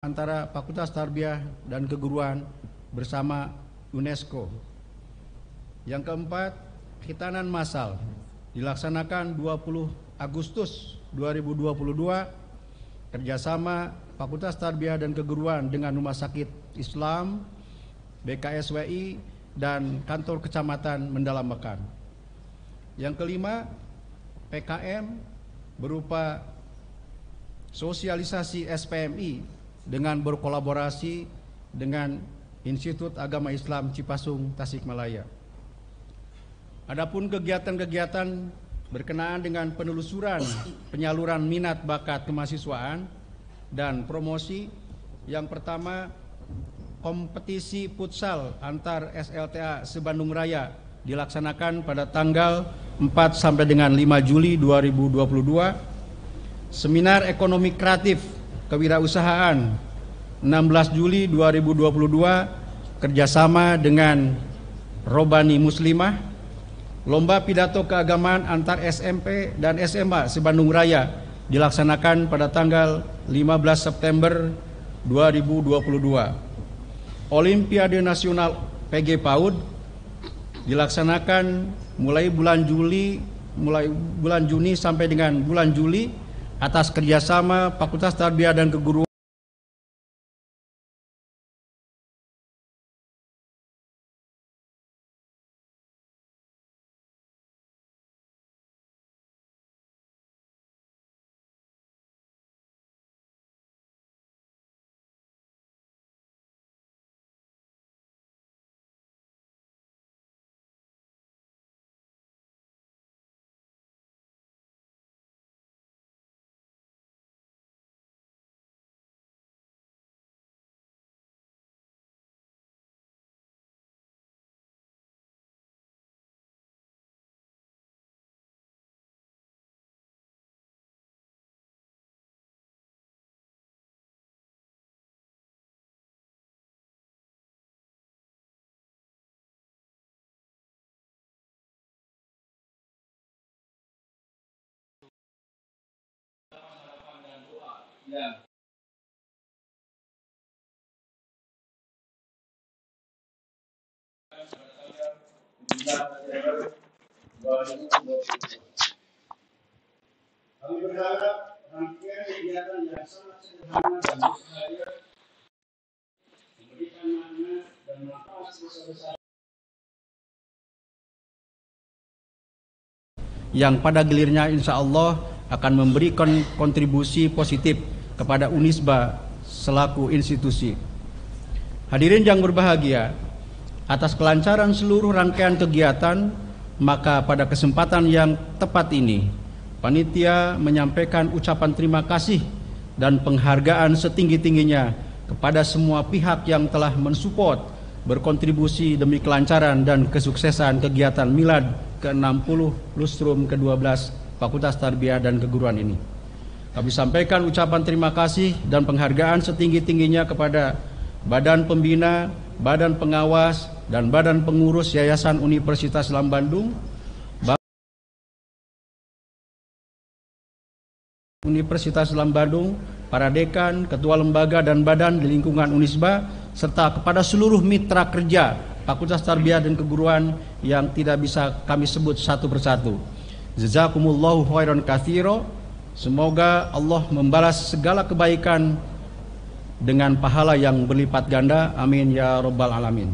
antara Fakultas Tarbiyah dan Keguruan bersama UNESCO. Yang keempat, khitanan massal dilaksanakan 20 Agustus 2022 kerjasama Fakultas Tarbiyah dan Keguruan dengan Rumah Sakit Islam, BKSWI, dan Kantor Kecamatan Mendalam Mekan. Yang kelima, PKM berupa sosialisasi SPMI dengan berkolaborasi dengan Institut Agama Islam Cipasung Tasikmalaya. Adapun kegiatan-kegiatan berkenaan dengan penelusuran penyaluran minat bakat kemahasiswaan dan promosi yang pertama kompetisi futsal antar SLTA Sebandung Raya dilaksanakan pada tanggal 4 sampai dengan 5 Juli 2022 seminar ekonomi kreatif Kewirausahaan 16 Juli 2022 kerjasama dengan Robani Muslimah Lomba Pidato Keagamaan antar SMP dan SMA Sebandung Raya dilaksanakan pada tanggal 15 September 2022 Olimpiade Nasional PG PAUD dilaksanakan mulai bulan Juli mulai bulan Juni sampai dengan bulan Juli atas kerjasama Fakultas Tarbiyah dan Keguruan Kami berharap rangkaian kegiatan yang sangat sederhana dan bersahaja memberikan makna dan manfaat besar-besar yang pada gelirnya insya Allah akan memberikan kontribusi positif kepada Unisba selaku institusi. Hadirin yang berbahagia, atas kelancaran seluruh rangkaian kegiatan, maka pada kesempatan yang tepat ini, panitia menyampaikan ucapan terima kasih dan penghargaan setinggi-tingginya kepada semua pihak yang telah mensupport, berkontribusi demi kelancaran dan kesuksesan kegiatan Milad ke-60 Lustrum ke-12 Fakultas Tarbiyah dan Keguruan ini. Kami sampaikan ucapan terima kasih dan penghargaan setinggi-tingginya kepada Badan Pembina, Badan Pengawas, dan Badan Pengurus Yayasan Universitas Islam Bandung, Universitas Islam Bandung, para dekan, ketua lembaga dan badan di lingkungan Unisba, serta kepada seluruh mitra kerja Fakultas Tarbiyah dan Keguruan yang tidak bisa kami sebut satu persatu. Jazakumullahu khairan katsiro Semoga Allah membalas segala kebaikan dengan pahala yang berlipat ganda. Amin ya rabbal alamin.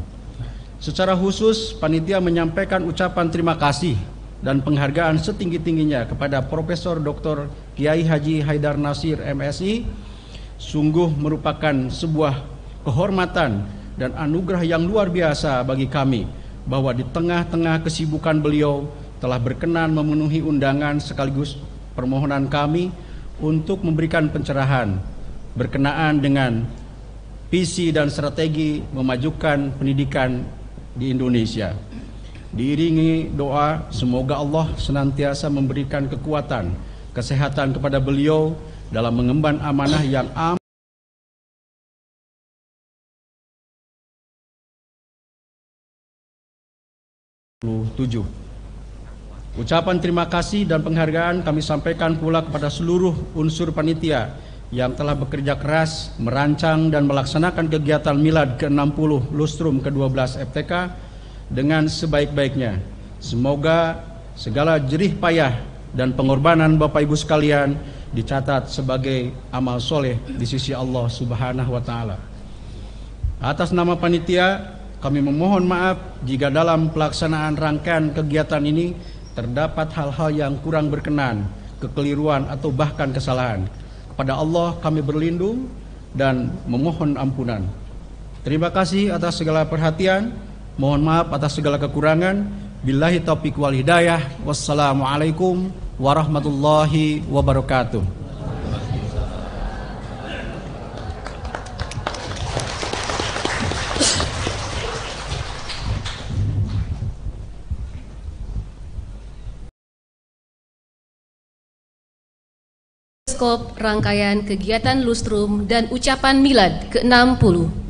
Secara khusus panitia menyampaikan ucapan terima kasih dan penghargaan setinggi-tingginya kepada Profesor Dr. Kiai Haji Haidar Nasir MSI. Sungguh merupakan sebuah kehormatan dan anugerah yang luar biasa bagi kami bahwa di tengah-tengah kesibukan beliau telah berkenan memenuhi undangan sekaligus permohonan kami untuk memberikan pencerahan berkenaan dengan visi dan strategi memajukan pendidikan di Indonesia. Diiringi doa, semoga Allah senantiasa memberikan kekuatan, kesehatan kepada beliau dalam mengemban amanah yang am. tujuh. Ucapan terima kasih dan penghargaan kami sampaikan pula kepada seluruh unsur panitia yang telah bekerja keras merancang dan melaksanakan kegiatan milad ke-60 Lustrum ke-12 FTK dengan sebaik-baiknya. Semoga segala jerih payah dan pengorbanan Bapak Ibu sekalian dicatat sebagai amal soleh di sisi Allah Subhanahu wa taala. Atas nama panitia, kami memohon maaf jika dalam pelaksanaan rangkaian kegiatan ini terdapat hal-hal yang kurang berkenan, kekeliruan atau bahkan kesalahan. Kepada Allah kami berlindung dan memohon ampunan. Terima kasih atas segala perhatian. Mohon maaf atas segala kekurangan. Billahi taufiq wal hidayah. Wassalamualaikum warahmatullahi wabarakatuh. skop rangkaian kegiatan lustrum dan ucapan milad ke-60.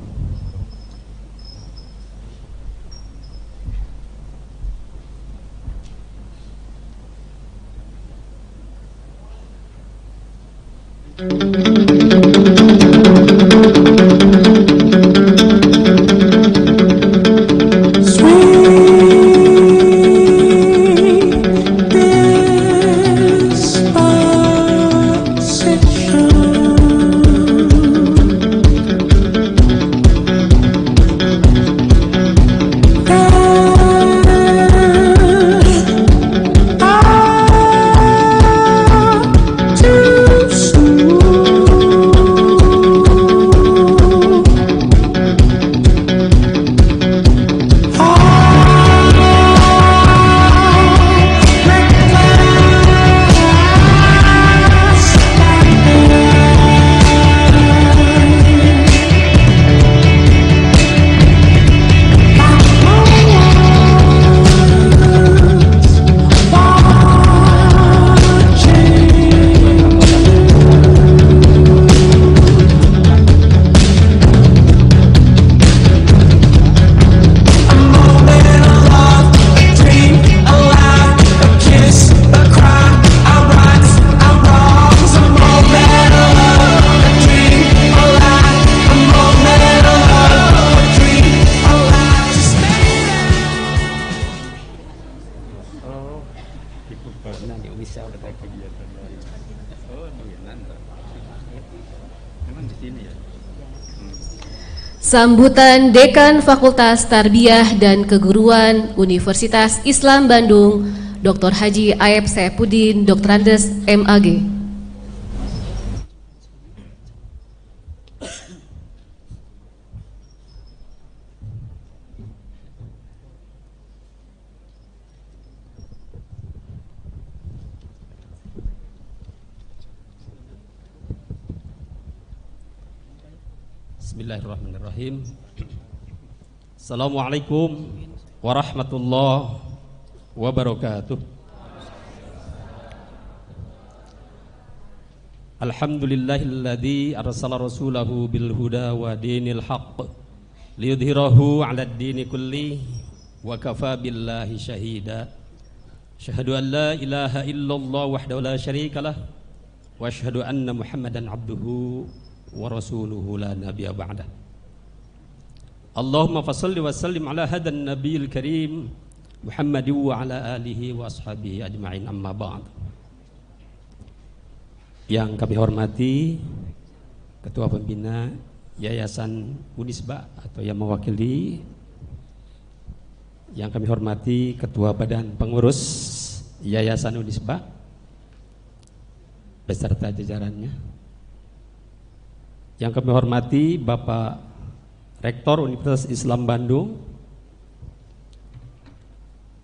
Thank you. Sambutan Dekan Fakultas Tarbiyah dan Keguruan Universitas Islam Bandung, Dr. Haji Aep Saipudin, Dr. Andes, MAG. Bismillahirrahmanirrahim. Assalamualaikum warahmatullahi wabarakatuh. Alhamdulillahilladzi arsala rasulahu bil huda wa dinil haqq liyudhhirahu 'ala ad-dini kulli wa kafa billahi shahida. Syahadu an la ilaha illallah wahdahu la syarika wa syahadu anna Muhammadan 'abduhu wa rasuluhu la nabiyya ba'da Allahumma fasalli wa sallim ala hadan nabiyil karim Muhammad wa ala alihi wa ashabihi ajma'in amma ba'd Yang kami hormati Ketua Pembina Yayasan Unisba atau yang mewakili yang kami hormati Ketua Badan Pengurus Yayasan Unisba beserta jajarannya yang kami hormati Bapak Rektor Universitas Islam Bandung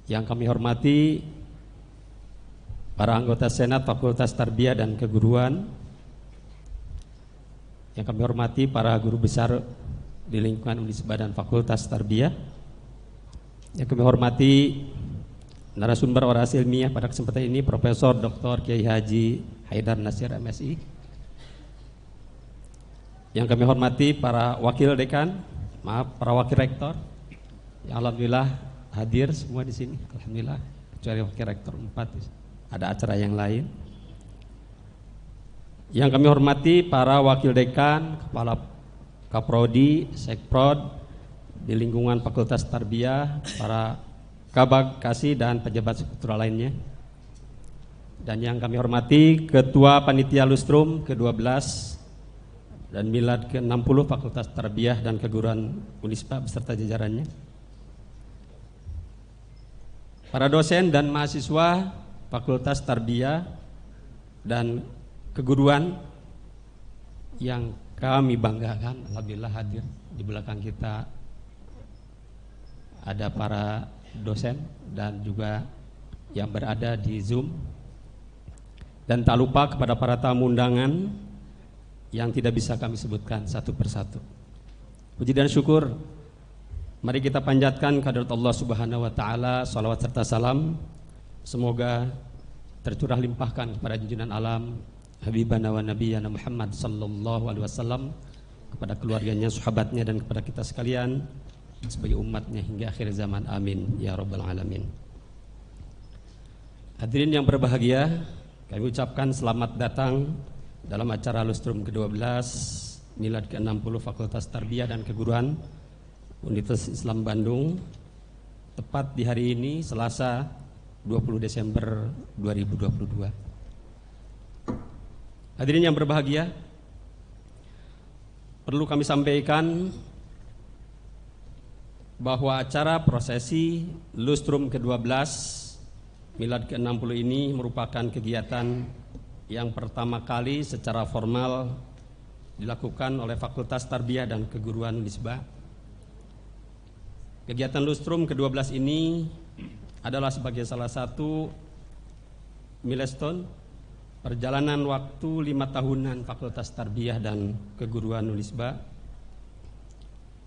Yang kami hormati para anggota Senat Fakultas Tarbiyah dan Keguruan Yang kami hormati para guru besar di lingkungan Universitas dan Fakultas Tarbiyah Yang kami hormati narasumber orasi ilmiah pada kesempatan ini Profesor Dr. Kiai Haji Haidar Nasir MSI yang kami hormati para wakil dekan, maaf para wakil rektor, yang alhamdulillah hadir semua di sini, alhamdulillah kecuali wakil rektor 4 ada acara yang lain. Yang kami hormati para wakil dekan, kepala kaprodi, sekprod di lingkungan Fakultas Tarbiyah, para kabak kasih dan pejabat struktural lainnya. Dan yang kami hormati Ketua Panitia Lustrum ke-12 dan milad ke-60 Fakultas Tarbiyah dan Keguruan Unispa beserta jajarannya. Para dosen dan mahasiswa Fakultas Tarbiyah dan Keguruan yang kami banggakan, alhamdulillah hadir di belakang kita ada para dosen dan juga yang berada di Zoom. Dan tak lupa kepada para tamu undangan yang tidak bisa kami sebutkan satu persatu. Puji dan syukur mari kita panjatkan kehadirat Allah Subhanahu wa taala salawat serta salam semoga tercurah limpahkan kepada junjungan alam Habibana wa Nabi Muhammad sallallahu alaihi wasallam kepada keluarganya, sahabatnya dan kepada kita sekalian sebagai umatnya hingga akhir zaman. Amin ya rabbal alamin. Hadirin yang berbahagia, kami ucapkan selamat datang dalam acara Lustrum ke-12 Milad ke-60 Fakultas Tarbiyah dan Keguruan Universitas Islam Bandung tepat di hari ini Selasa 20 Desember 2022 Hadirin yang berbahagia perlu kami sampaikan bahwa acara prosesi Lustrum ke-12 Milad ke-60 ini merupakan kegiatan yang pertama kali secara formal dilakukan oleh Fakultas Tarbiyah dan Keguruan Lisbah. Kegiatan Lustrum ke-12 ini adalah sebagai salah satu milestone perjalanan waktu lima tahunan Fakultas Tarbiyah dan Keguruan Lisbah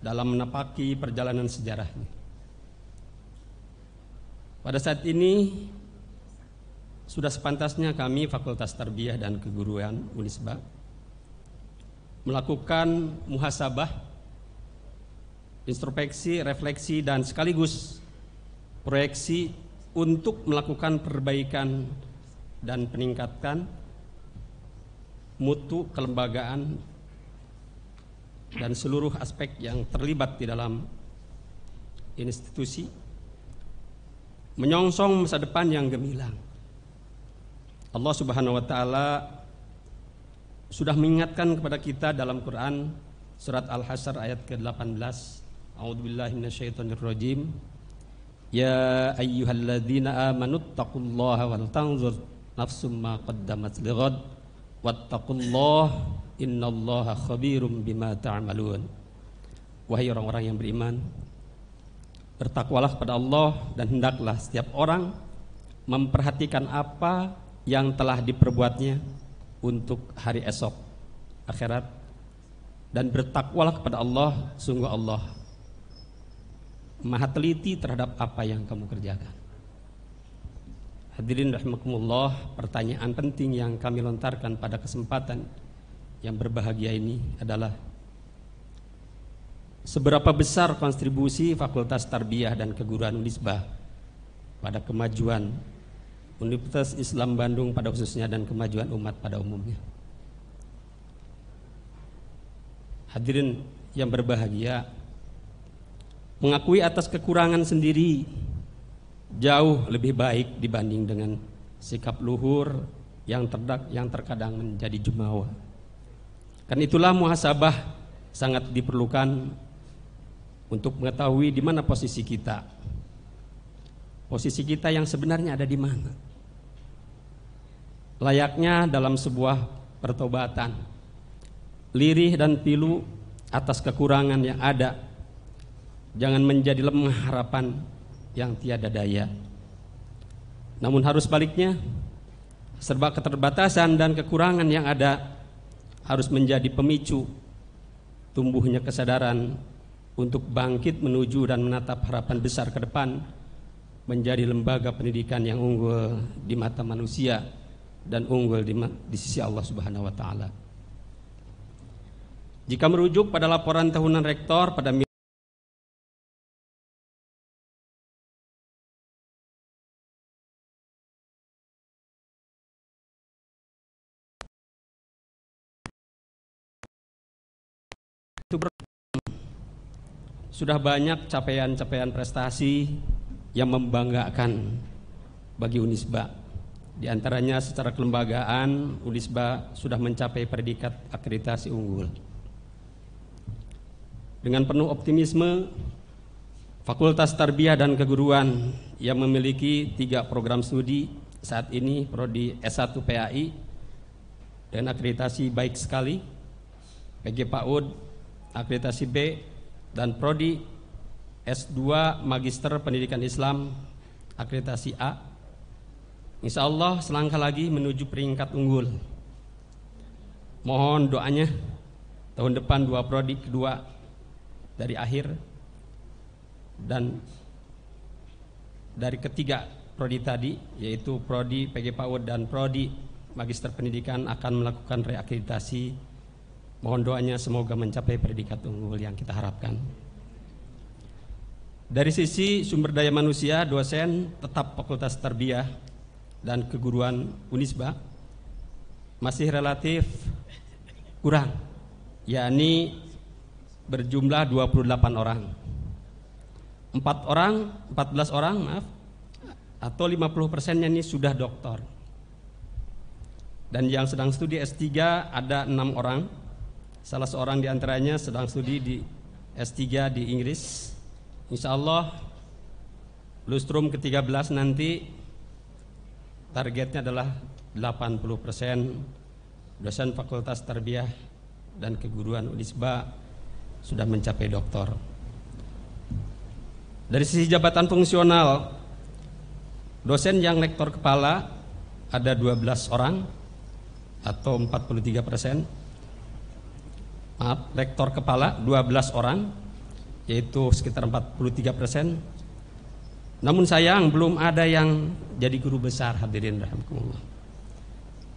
dalam menapaki perjalanan sejarahnya. Pada saat ini sudah sepantasnya kami Fakultas Tarbiyah dan Keguruan Unisba melakukan muhasabah, introspeksi, refleksi dan sekaligus proyeksi untuk melakukan perbaikan dan peningkatan mutu kelembagaan dan seluruh aspek yang terlibat di dalam institusi menyongsong masa depan yang gemilang Allah Subhanahu wa taala sudah mengingatkan kepada kita dalam Quran surat Al-Hasyr ayat ke-18. A'udzubillahi minasyaitonirrajim. Ya ayyuhalladzina amanu taqullaha wal tanzur nafsum ma qaddamat lighad wattaqullah innallaha khabirum bima ta'malun. Ta Wahai orang-orang yang beriman, bertakwalah kepada Allah dan hendaklah setiap orang memperhatikan apa yang telah diperbuatnya untuk hari esok akhirat dan bertakwalah kepada Allah sungguh Allah maha teliti terhadap apa yang kamu kerjakan hadirin rahimakumullah pertanyaan penting yang kami lontarkan pada kesempatan yang berbahagia ini adalah seberapa besar kontribusi Fakultas Tarbiyah dan Keguruan Unisba pada kemajuan Universitas Islam Bandung pada khususnya dan kemajuan umat pada umumnya. Hadirin yang berbahagia, mengakui atas kekurangan sendiri jauh lebih baik dibanding dengan sikap luhur yang terdak yang terkadang menjadi jumawa. Karena itulah muhasabah sangat diperlukan untuk mengetahui di mana posisi kita Posisi kita yang sebenarnya ada di mana? Layaknya dalam sebuah pertobatan, lirih dan pilu atas kekurangan yang ada. Jangan menjadi lemah harapan yang tiada daya. Namun harus baliknya, serba keterbatasan dan kekurangan yang ada harus menjadi pemicu tumbuhnya kesadaran untuk bangkit menuju dan menatap harapan besar ke depan menjadi lembaga pendidikan yang unggul di mata manusia dan unggul di, di sisi Allah Subhanahu wa taala. Jika merujuk pada laporan tahunan rektor pada sudah banyak capaian-capaian prestasi yang membanggakan bagi Unisba. Di antaranya secara kelembagaan Unisba sudah mencapai predikat akreditasi unggul. Dengan penuh optimisme, Fakultas Tarbiyah dan Keguruan yang memiliki tiga program studi saat ini prodi S1 PAI dan akreditasi baik sekali, PG PAUD, akreditasi B, dan prodi S2 Magister Pendidikan Islam akreditasi A. Insya Allah selangkah lagi menuju peringkat unggul. Mohon doanya tahun depan dua prodi kedua dari akhir dan dari ketiga prodi tadi yaitu prodi PG Power dan prodi Magister Pendidikan akan melakukan reakreditasi. Mohon doanya semoga mencapai predikat unggul yang kita harapkan. Dari sisi sumber daya manusia, dosen tetap Fakultas Tarbiyah dan Keguruan Unisba masih relatif kurang, yakni berjumlah 28 orang. 4 orang, 14 orang, maaf, atau 50 persennya ini sudah doktor. Dan yang sedang studi S3 ada 6 orang, salah seorang diantaranya sedang studi di S3 di Inggris, Insya Allah lustrum ke-13 nanti targetnya adalah 80 dosen Fakultas Terbiah dan Keguruan Unisba sudah mencapai doktor. Dari sisi jabatan fungsional, dosen yang lektor kepala ada 12 orang atau 43 persen. Maaf, lektor kepala 12 orang yaitu sekitar 43 persen. Namun sayang belum ada yang jadi guru besar hadirin rahimakumullah.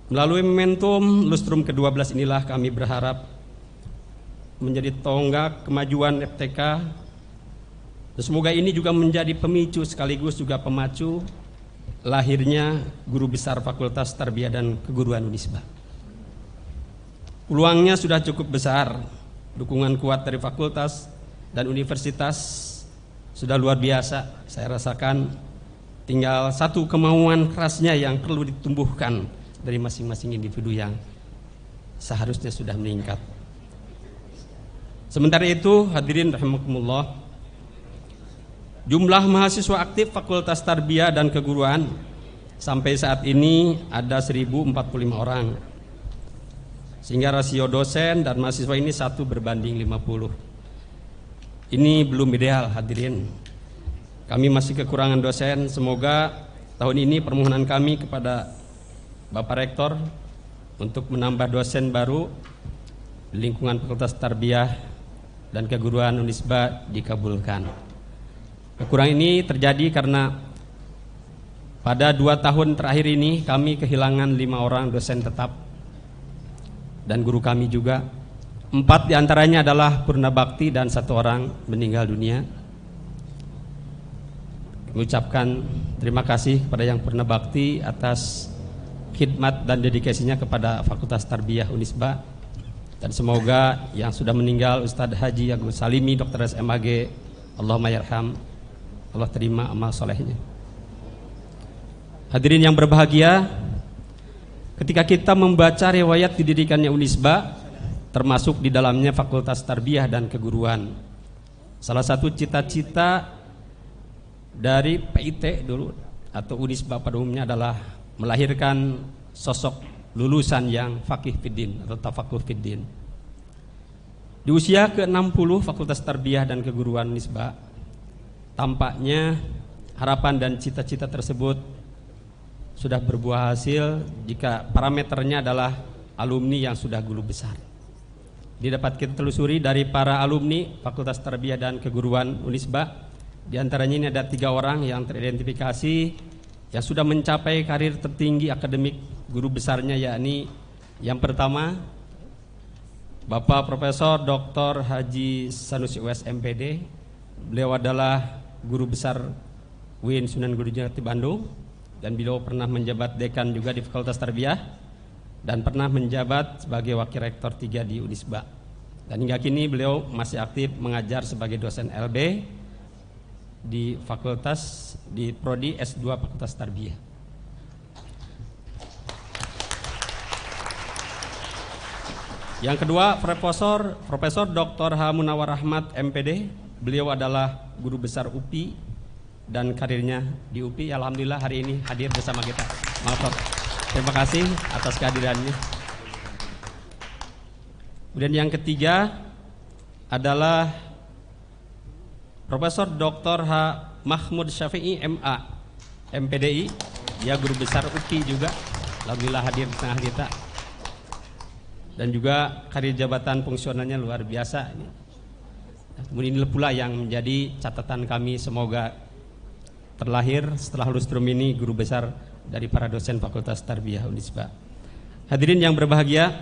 Melalui momentum lustrum ke-12 inilah kami berharap menjadi tonggak kemajuan FTK. Semoga ini juga menjadi pemicu sekaligus juga pemacu lahirnya guru besar Fakultas Tarbiyah dan Keguruan Unisba. Peluangnya sudah cukup besar, dukungan kuat dari fakultas dan universitas sudah luar biasa saya rasakan tinggal satu kemauan kerasnya yang perlu ditumbuhkan dari masing-masing individu yang seharusnya sudah meningkat sementara itu hadirin rahimakumullah jumlah mahasiswa aktif Fakultas Tarbiyah dan Keguruan sampai saat ini ada 1045 orang sehingga rasio dosen dan mahasiswa ini satu berbanding 50 ini belum ideal hadirin. Kami masih kekurangan dosen. Semoga tahun ini permohonan kami kepada Bapak Rektor untuk menambah dosen baru di lingkungan Fakultas Tarbiyah dan Keguruan Unisba dikabulkan. Kekurangan ini terjadi karena pada dua tahun terakhir ini kami kehilangan lima orang dosen tetap dan guru kami juga Empat diantaranya adalah Purna Bakti dan satu orang meninggal dunia. Mengucapkan terima kasih kepada yang Purna Bakti atas khidmat dan dedikasinya kepada Fakultas Tarbiyah Unisba dan semoga yang sudah meninggal Ustadz Haji Agus Salimi Dr. SMAG Allah mayarham Allah terima amal solehnya Hadirin yang berbahagia Ketika kita membaca riwayat didirikannya Unisba termasuk di dalamnya Fakultas Tarbiyah dan Keguruan. Salah satu cita-cita dari PIT dulu atau Unisba pada umumnya adalah melahirkan sosok lulusan yang fakih fiddin atau tafakuh fiddin. Di usia ke-60 Fakultas Tarbiyah dan Keguruan Unisba tampaknya harapan dan cita-cita tersebut sudah berbuah hasil jika parameternya adalah alumni yang sudah guru besar didapat kita telusuri dari para alumni Fakultas Terbiah dan Keguruan Unisba. Di antaranya ini ada tiga orang yang teridentifikasi yang sudah mencapai karir tertinggi akademik guru besarnya yakni yang pertama Bapak Profesor Dr. Haji Sanusi US MPD. Beliau adalah guru besar UIN Sunan Guru Jati Bandung dan beliau pernah menjabat dekan juga di Fakultas Terbiah dan pernah menjabat sebagai Wakil Rektor 3 di Unisba. Dan hingga kini beliau masih aktif mengajar sebagai dosen LB di fakultas di prodi S2 Fakultas Tarbiyah. Yang kedua, Profesor Profesor Dr. H. Munawar Ahmad MPD. Beliau adalah guru besar UPI dan karirnya di UPI alhamdulillah hari ini hadir bersama kita. Maaf. Terima kasih atas kehadirannya. Kemudian yang ketiga adalah Profesor Dr. H. Mahmud Syafi'i MA MPDI dia guru besar UPI juga Alhamdulillah hadir di tengah kita dan juga karir jabatan fungsionalnya luar biasa kemudian ini pula yang menjadi catatan kami semoga terlahir setelah lustrum ini guru besar dari para dosen Fakultas Tarbiyah Unisba. Hadirin yang berbahagia,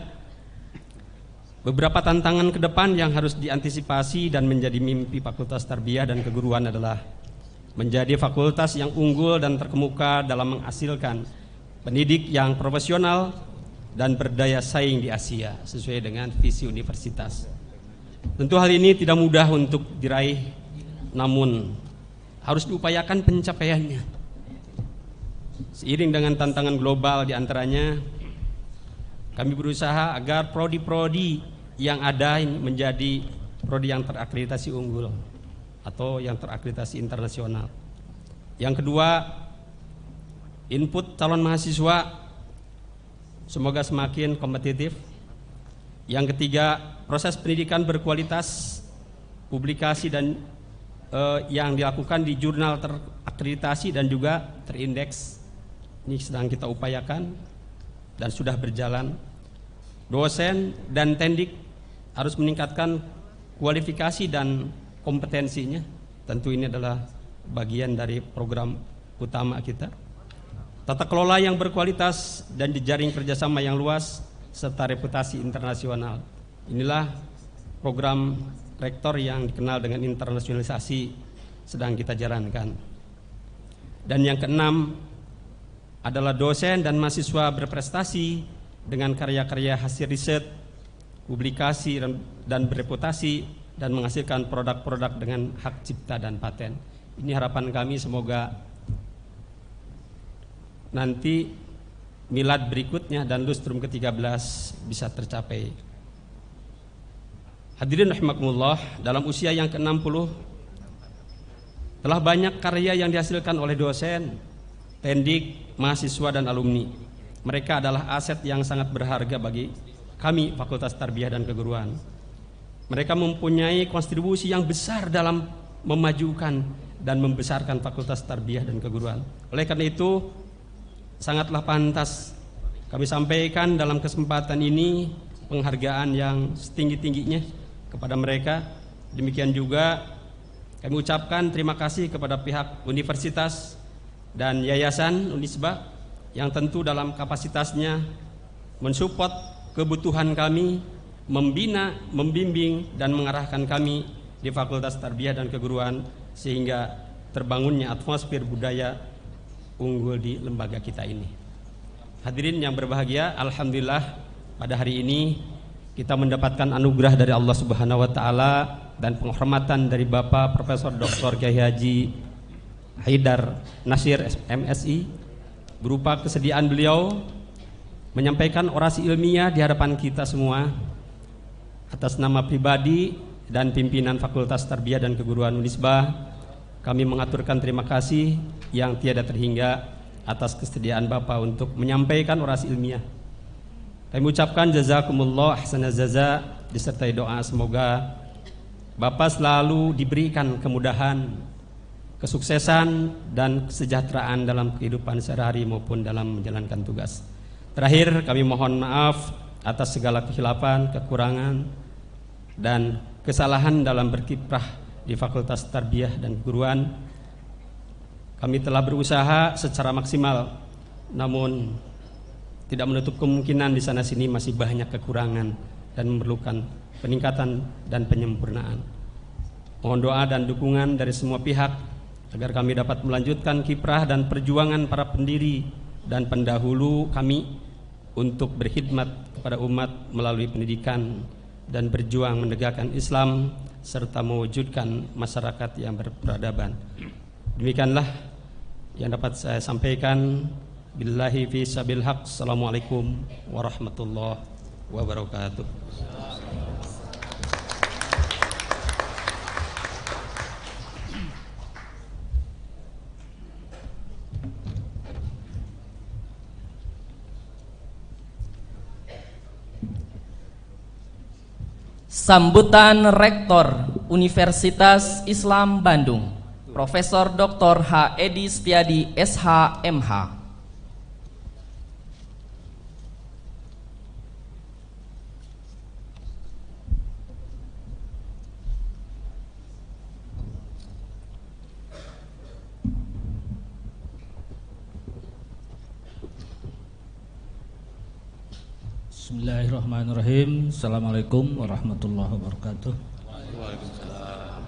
beberapa tantangan ke depan yang harus diantisipasi dan menjadi mimpi Fakultas Tarbiyah dan Keguruan adalah menjadi fakultas yang unggul dan terkemuka dalam menghasilkan pendidik yang profesional dan berdaya saing di Asia sesuai dengan visi universitas. Tentu hal ini tidak mudah untuk diraih, namun harus diupayakan pencapaiannya Seiring dengan tantangan global di antaranya, kami berusaha agar prodi-prodi yang ada menjadi prodi yang terakreditasi unggul atau yang terakreditasi internasional. Yang kedua, input calon mahasiswa semoga semakin kompetitif. Yang ketiga, proses pendidikan berkualitas, publikasi dan eh, yang dilakukan di jurnal terakreditasi dan juga terindeks ini sedang kita upayakan dan sudah berjalan. Dosen dan tendik harus meningkatkan kualifikasi dan kompetensinya. Tentu ini adalah bagian dari program utama kita. Tata kelola yang berkualitas dan jejaring kerjasama yang luas serta reputasi internasional. Inilah program rektor yang dikenal dengan internasionalisasi sedang kita jalankan. Dan yang keenam, adalah dosen dan mahasiswa berprestasi dengan karya-karya hasil riset, publikasi, dan, dan bereputasi dan menghasilkan produk-produk dengan hak cipta dan paten. Ini harapan kami semoga nanti milad berikutnya dan lustrum ke-13 bisa tercapai. Hadirin rahimakumullah, dalam usia yang ke-60 telah banyak karya yang dihasilkan oleh dosen, tendik, mahasiswa dan alumni. Mereka adalah aset yang sangat berharga bagi kami Fakultas Tarbiyah dan Keguruan. Mereka mempunyai kontribusi yang besar dalam memajukan dan membesarkan Fakultas Tarbiyah dan Keguruan. Oleh karena itu, sangatlah pantas kami sampaikan dalam kesempatan ini penghargaan yang setinggi-tingginya kepada mereka. Demikian juga kami ucapkan terima kasih kepada pihak universitas dan Yayasan Unisba yang tentu dalam kapasitasnya mensupport kebutuhan kami, membina, membimbing dan mengarahkan kami di Fakultas Tarbiyah dan Keguruan sehingga terbangunnya atmosfer budaya unggul di lembaga kita ini. Hadirin yang berbahagia, alhamdulillah pada hari ini kita mendapatkan anugerah dari Allah Subhanahu wa taala dan penghormatan dari Bapak Profesor Dr. Kiai Haji Haidar Nasir MSI berupa kesediaan beliau menyampaikan orasi ilmiah di hadapan kita semua atas nama pribadi dan pimpinan Fakultas Tarbiyah dan Keguruan Unisba kami mengaturkan terima kasih yang tiada terhingga atas kesediaan Bapak untuk menyampaikan orasi ilmiah. Kami ucapkan jazakumullah ahsana jaza disertai doa semoga Bapak selalu diberikan kemudahan kesuksesan dan kesejahteraan dalam kehidupan sehari-hari maupun dalam menjalankan tugas. Terakhir, kami mohon maaf atas segala kehilapan, kekurangan, dan kesalahan dalam berkiprah di Fakultas Tarbiyah dan Keguruan. Kami telah berusaha secara maksimal, namun tidak menutup kemungkinan di sana sini masih banyak kekurangan dan memerlukan peningkatan dan penyempurnaan. Mohon doa dan dukungan dari semua pihak agar kami dapat melanjutkan kiprah dan perjuangan para pendiri dan pendahulu kami untuk berkhidmat kepada umat melalui pendidikan dan berjuang menegakkan Islam serta mewujudkan masyarakat yang berperadaban. Demikianlah yang dapat saya sampaikan. Billahi fi sabil haq. Assalamualaikum warahmatullahi wabarakatuh. Sambutan Rektor Universitas Islam Bandung, Profesor Dr. H. Edi Setiadi, SHMH. Bismillahirrahmanirrahim. Assalamualaikum warahmatullahi wabarakatuh. Waalaikumsalam.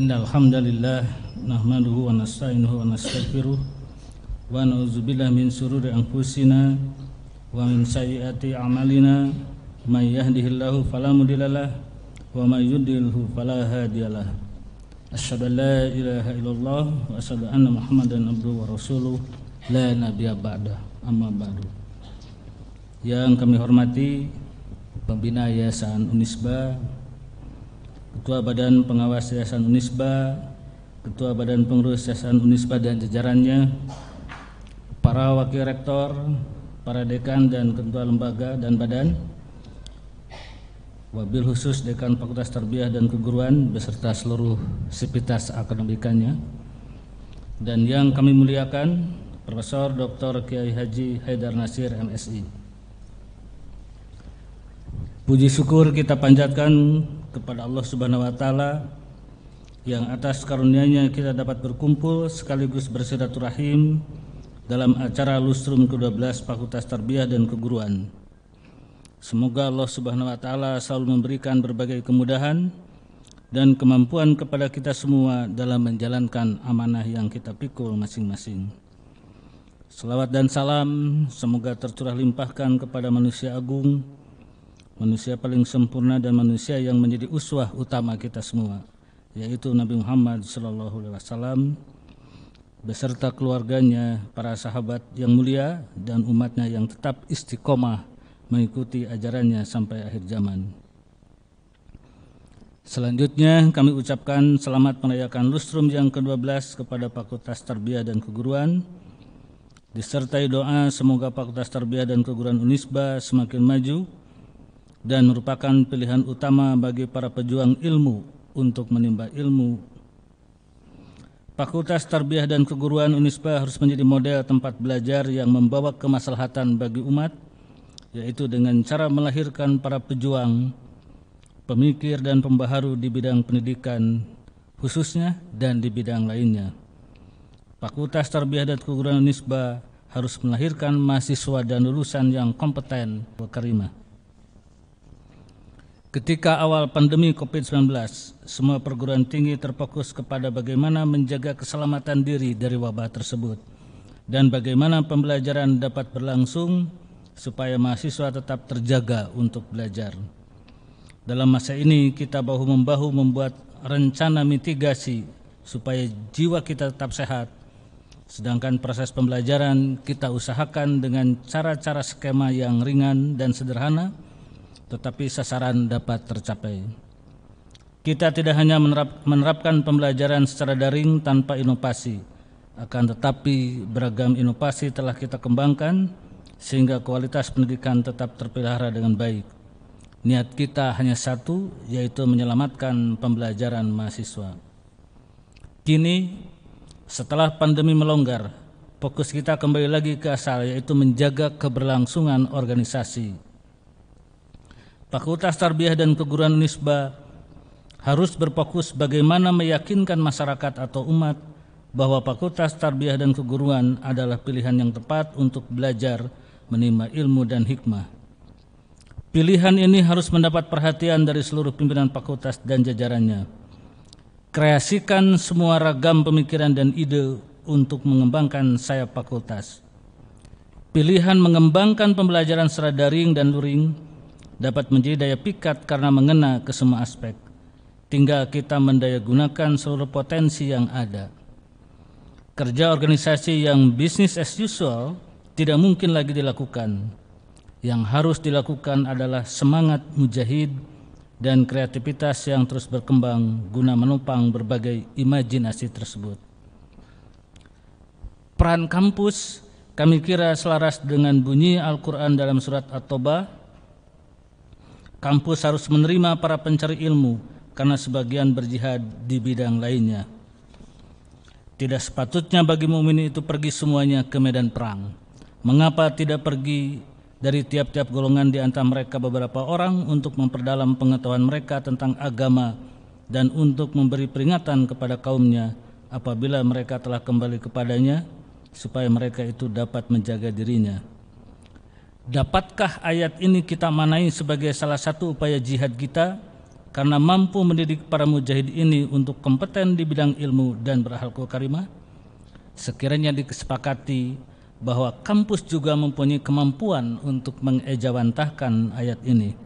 Innal hamdalillah nahmaduhu wa nasta'inuhu wa nastaghfiruh wa na'udzubillahi min sururi anfusina wa min sayyiati a'malina may yahdihillahu fala mudhillalah wa may yudilhu fala hadiyalah. Asyhadu an la ilaha illallah wa asyhadu anna Muhammadan abduhu wa rasuluh la nabiyya ba'da amma ba'du yang kami hormati Pembina Yayasan Unisba, Ketua Badan Pengawas Yayasan Unisba, Ketua Badan Pengurus Yayasan Unisba dan jajarannya, para wakil rektor, para dekan dan ketua lembaga dan badan, wabil khusus dekan Fakultas Terbiah dan Keguruan beserta seluruh sipitas akademikannya, dan yang kami muliakan Profesor Dr. Kiai Haji Haidar Nasir MSI. Puji syukur kita panjatkan kepada Allah Subhanahu wa taala yang atas karunia-Nya kita dapat berkumpul sekaligus bersilaturahim dalam acara Lustrum ke-12 Fakultas Tarbiyah dan Keguruan. Semoga Allah Subhanahu wa taala selalu memberikan berbagai kemudahan dan kemampuan kepada kita semua dalam menjalankan amanah yang kita pikul masing-masing. Selawat dan salam semoga tercurah limpahkan kepada manusia agung manusia paling sempurna dan manusia yang menjadi uswah utama kita semua yaitu Nabi Muhammad SAW Alaihi Wasallam beserta keluarganya para sahabat yang mulia dan umatnya yang tetap istiqomah mengikuti ajarannya sampai akhir zaman. Selanjutnya kami ucapkan selamat merayakan lustrum yang ke-12 kepada Fakultas Tarbiyah dan Keguruan disertai doa semoga Fakultas Tarbiyah dan Keguruan Unisba semakin maju dan merupakan pilihan utama bagi para pejuang ilmu untuk menimba ilmu. Fakultas Tarbiyah dan Keguruan UNISPA harus menjadi model tempat belajar yang membawa kemaslahatan bagi umat, yaitu dengan cara melahirkan para pejuang, pemikir dan pembaharu di bidang pendidikan khususnya dan di bidang lainnya. Fakultas Tarbiyah dan Keguruan UNISBA harus melahirkan mahasiswa dan lulusan yang kompeten, berkarimah. Ketika awal pandemi COVID-19, semua perguruan tinggi terfokus kepada bagaimana menjaga keselamatan diri dari wabah tersebut dan bagaimana pembelajaran dapat berlangsung supaya mahasiswa tetap terjaga untuk belajar. Dalam masa ini, kita bahu-membahu membuat rencana mitigasi supaya jiwa kita tetap sehat, sedangkan proses pembelajaran kita usahakan dengan cara-cara skema yang ringan dan sederhana tetapi sasaran dapat tercapai. Kita tidak hanya menerap, menerapkan pembelajaran secara daring tanpa inovasi, akan tetapi beragam inovasi telah kita kembangkan sehingga kualitas pendidikan tetap terpelihara dengan baik. Niat kita hanya satu, yaitu menyelamatkan pembelajaran mahasiswa. Kini, setelah pandemi melonggar, fokus kita kembali lagi ke asal, yaitu menjaga keberlangsungan organisasi Fakultas Tarbiyah dan Keguruan Nisba harus berfokus bagaimana meyakinkan masyarakat atau umat bahwa Fakultas Tarbiyah dan Keguruan adalah pilihan yang tepat untuk belajar, menimba ilmu dan hikmah. Pilihan ini harus mendapat perhatian dari seluruh pimpinan fakultas dan jajarannya. Kreasikan semua ragam pemikiran dan ide untuk mengembangkan sayap fakultas. Pilihan mengembangkan pembelajaran secara daring dan luring dapat menjadi daya pikat karena mengena ke semua aspek. Tinggal kita mendayagunakan seluruh potensi yang ada. Kerja organisasi yang bisnis as usual tidak mungkin lagi dilakukan. Yang harus dilakukan adalah semangat mujahid dan kreativitas yang terus berkembang guna menumpang berbagai imajinasi tersebut. Peran kampus kami kira selaras dengan bunyi Al-Quran dalam surat at tobah Kampus harus menerima para pencari ilmu karena sebagian berjihad di bidang lainnya. Tidak sepatutnya bagi mukmin itu pergi semuanya ke medan perang. Mengapa tidak pergi dari tiap-tiap golongan di antara mereka beberapa orang untuk memperdalam pengetahuan mereka tentang agama dan untuk memberi peringatan kepada kaumnya apabila mereka telah kembali kepadanya supaya mereka itu dapat menjaga dirinya. Dapatkah ayat ini kita manai sebagai salah satu upaya jihad kita karena mampu mendidik para mujahid ini untuk kompeten di bidang ilmu dan berhalku karimah? Sekiranya disepakati bahwa kampus juga mempunyai kemampuan untuk mengejawantahkan ayat ini,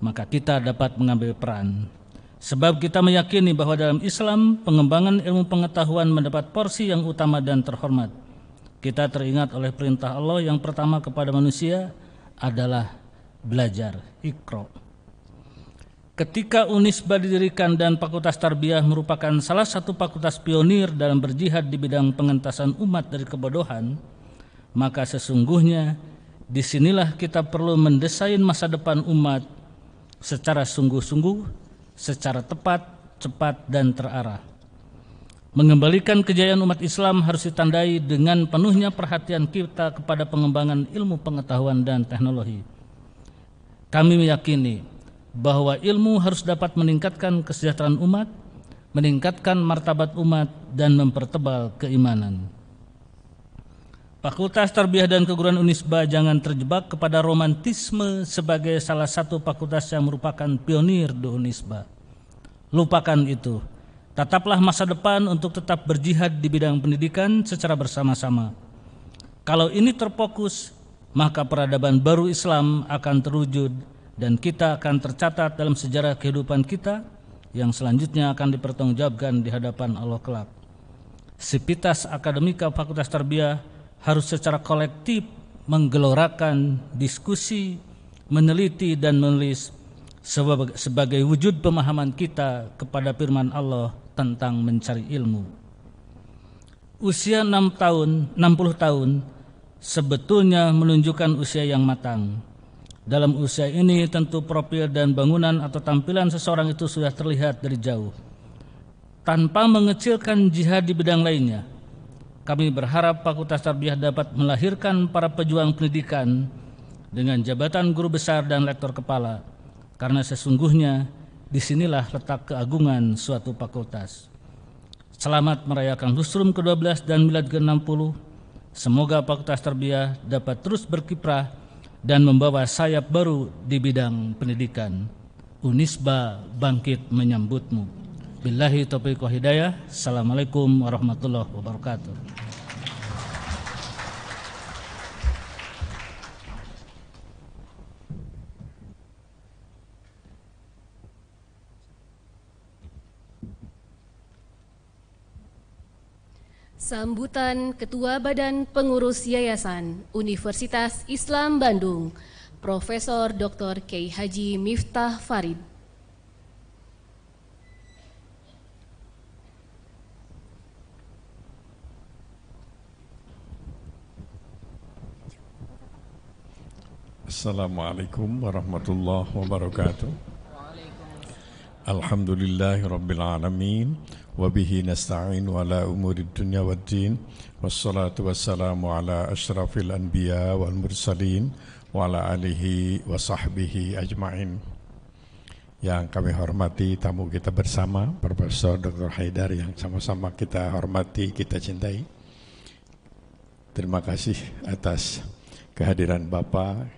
maka kita dapat mengambil peran. Sebab kita meyakini bahwa dalam Islam pengembangan ilmu pengetahuan mendapat porsi yang utama dan terhormat – kita teringat oleh perintah Allah yang pertama kepada manusia adalah belajar ikro. Ketika UNISBA didirikan dan Fakultas Tarbiyah merupakan salah satu fakultas pionir dalam berjihad di bidang pengentasan umat dari kebodohan, maka sesungguhnya disinilah kita perlu mendesain masa depan umat secara sungguh-sungguh, secara tepat, cepat, dan terarah. Mengembalikan kejayaan umat Islam harus ditandai dengan penuhnya perhatian kita kepada pengembangan ilmu pengetahuan dan teknologi. Kami meyakini bahwa ilmu harus dapat meningkatkan kesejahteraan umat, meningkatkan martabat umat, dan mempertebal keimanan. Fakultas Tarbiyah dan Keguruan Unisba jangan terjebak kepada romantisme sebagai salah satu fakultas yang merupakan pionir di Unisba. Lupakan itu Tataplah masa depan untuk tetap berjihad di bidang pendidikan secara bersama-sama. Kalau ini terfokus, maka peradaban baru Islam akan terwujud dan kita akan tercatat dalam sejarah kehidupan kita yang selanjutnya akan dipertanggungjawabkan di hadapan Allah kelak. Sipitas akademika Fakultas Tarbiyah harus secara kolektif menggelorakan diskusi, meneliti dan menulis sebagai wujud pemahaman kita kepada firman Allah tentang mencari ilmu. Usia 6 tahun, 60 tahun sebetulnya menunjukkan usia yang matang. Dalam usia ini tentu profil dan bangunan atau tampilan seseorang itu sudah terlihat dari jauh. Tanpa mengecilkan jihad di bidang lainnya, kami berharap Fakultas Tarbiyah dapat melahirkan para pejuang pendidikan dengan jabatan guru besar dan lektor kepala. Karena sesungguhnya Disinilah letak keagungan suatu fakultas. Selamat merayakan Lusrum ke-12 dan Milad ke-60. Semoga Fakultas Terbiah dapat terus berkiprah dan membawa sayap baru di bidang pendidikan. Unisba bangkit menyambutmu. Billahi taufiq wa hidayah. Assalamualaikum warahmatullahi wabarakatuh. Sambutan Ketua Badan Pengurus Yayasan Universitas Islam Bandung, Profesor Dr. K. Haji Miftah Farid. Assalamualaikum warahmatullahi wabarakatuh. Alhamdulillahi alamin. وبه نستعين على أمور الدنيا والدين والصلاة والسلام على أشرف الأنبياء والمرسلين وعلى آله وصحبه أجمعين Yang kami hormati tamu kita bersama Profesor Dr. Haidar yang sama-sama kita hormati, kita cintai Terima kasih atas kehadiran Bapak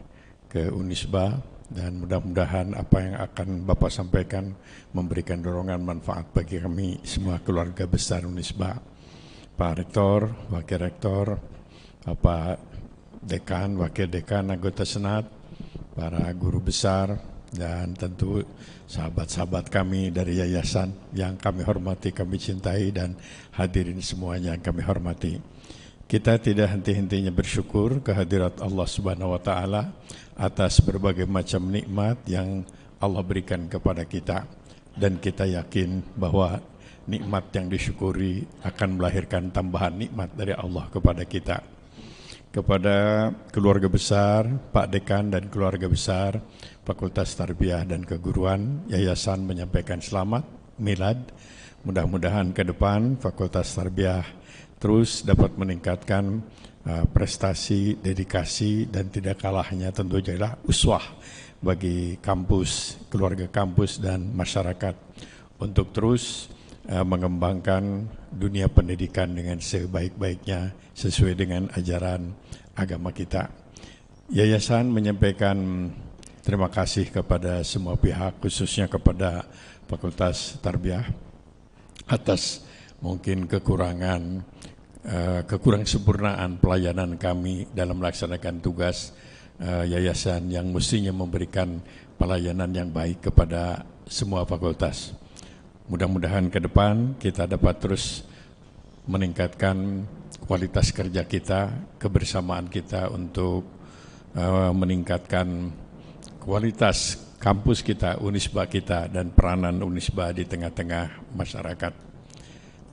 ke Unisba dan mudah-mudahan apa yang akan Bapak sampaikan memberikan dorongan manfaat bagi kami semua keluarga besar Unisba. Pak Rektor, Wakil Rektor, Bapak Dekan, Wakil Dekan, anggota Senat, para guru besar, dan tentu sahabat-sahabat kami dari yayasan yang kami hormati, kami cintai, dan hadirin semuanya yang kami hormati. Kita tidak henti-hentinya bersyukur kehadirat Allah Subhanahu wa taala atas berbagai macam nikmat yang Allah berikan kepada kita dan kita yakin bahwa nikmat yang disyukuri akan melahirkan tambahan nikmat dari Allah kepada kita. Kepada keluarga besar, Pak Dekan dan keluarga besar Fakultas Tarbiyah dan Keguruan, Yayasan menyampaikan selamat milad. Mudah-mudahan ke depan Fakultas Tarbiyah terus dapat meningkatkan uh, prestasi, dedikasi, dan tidak kalahnya tentu jadilah uswah bagi kampus, keluarga kampus, dan masyarakat untuk terus uh, mengembangkan dunia pendidikan dengan sebaik-baiknya sesuai dengan ajaran agama kita. Yayasan menyampaikan terima kasih kepada semua pihak khususnya kepada Fakultas Tarbiyah atas mungkin kekurangan Eh, kekurangan sempurnaan pelayanan kami dalam melaksanakan tugas uh, yayasan yang mestinya memberikan pelayanan yang baik kepada semua fakultas. Mudah-mudahan ke depan kita dapat terus meningkatkan kualitas kerja kita, kebersamaan kita untuk uh, meningkatkan kualitas kampus kita, Unisba kita, dan peranan Unisba di tengah-tengah masyarakat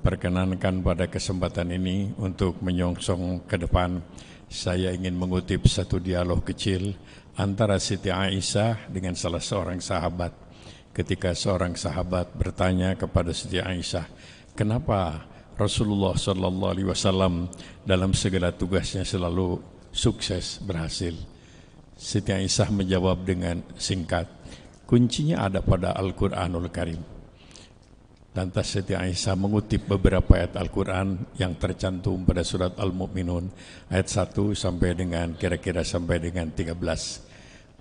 perkenankan pada kesempatan ini untuk menyongsong ke depan, saya ingin mengutip satu dialog kecil antara Siti Aisyah dengan salah seorang sahabat. Ketika seorang sahabat bertanya kepada Siti Aisyah, kenapa Rasulullah Shallallahu Alaihi Wasallam dalam segala tugasnya selalu sukses berhasil? Siti Aisyah menjawab dengan singkat, kuncinya ada pada Al-Quranul Karim. Lantas Siti Aisyah mengutip beberapa ayat Al-Quran yang tercantum pada surat Al-Mu'minun ayat 1 sampai dengan kira-kira sampai dengan 13.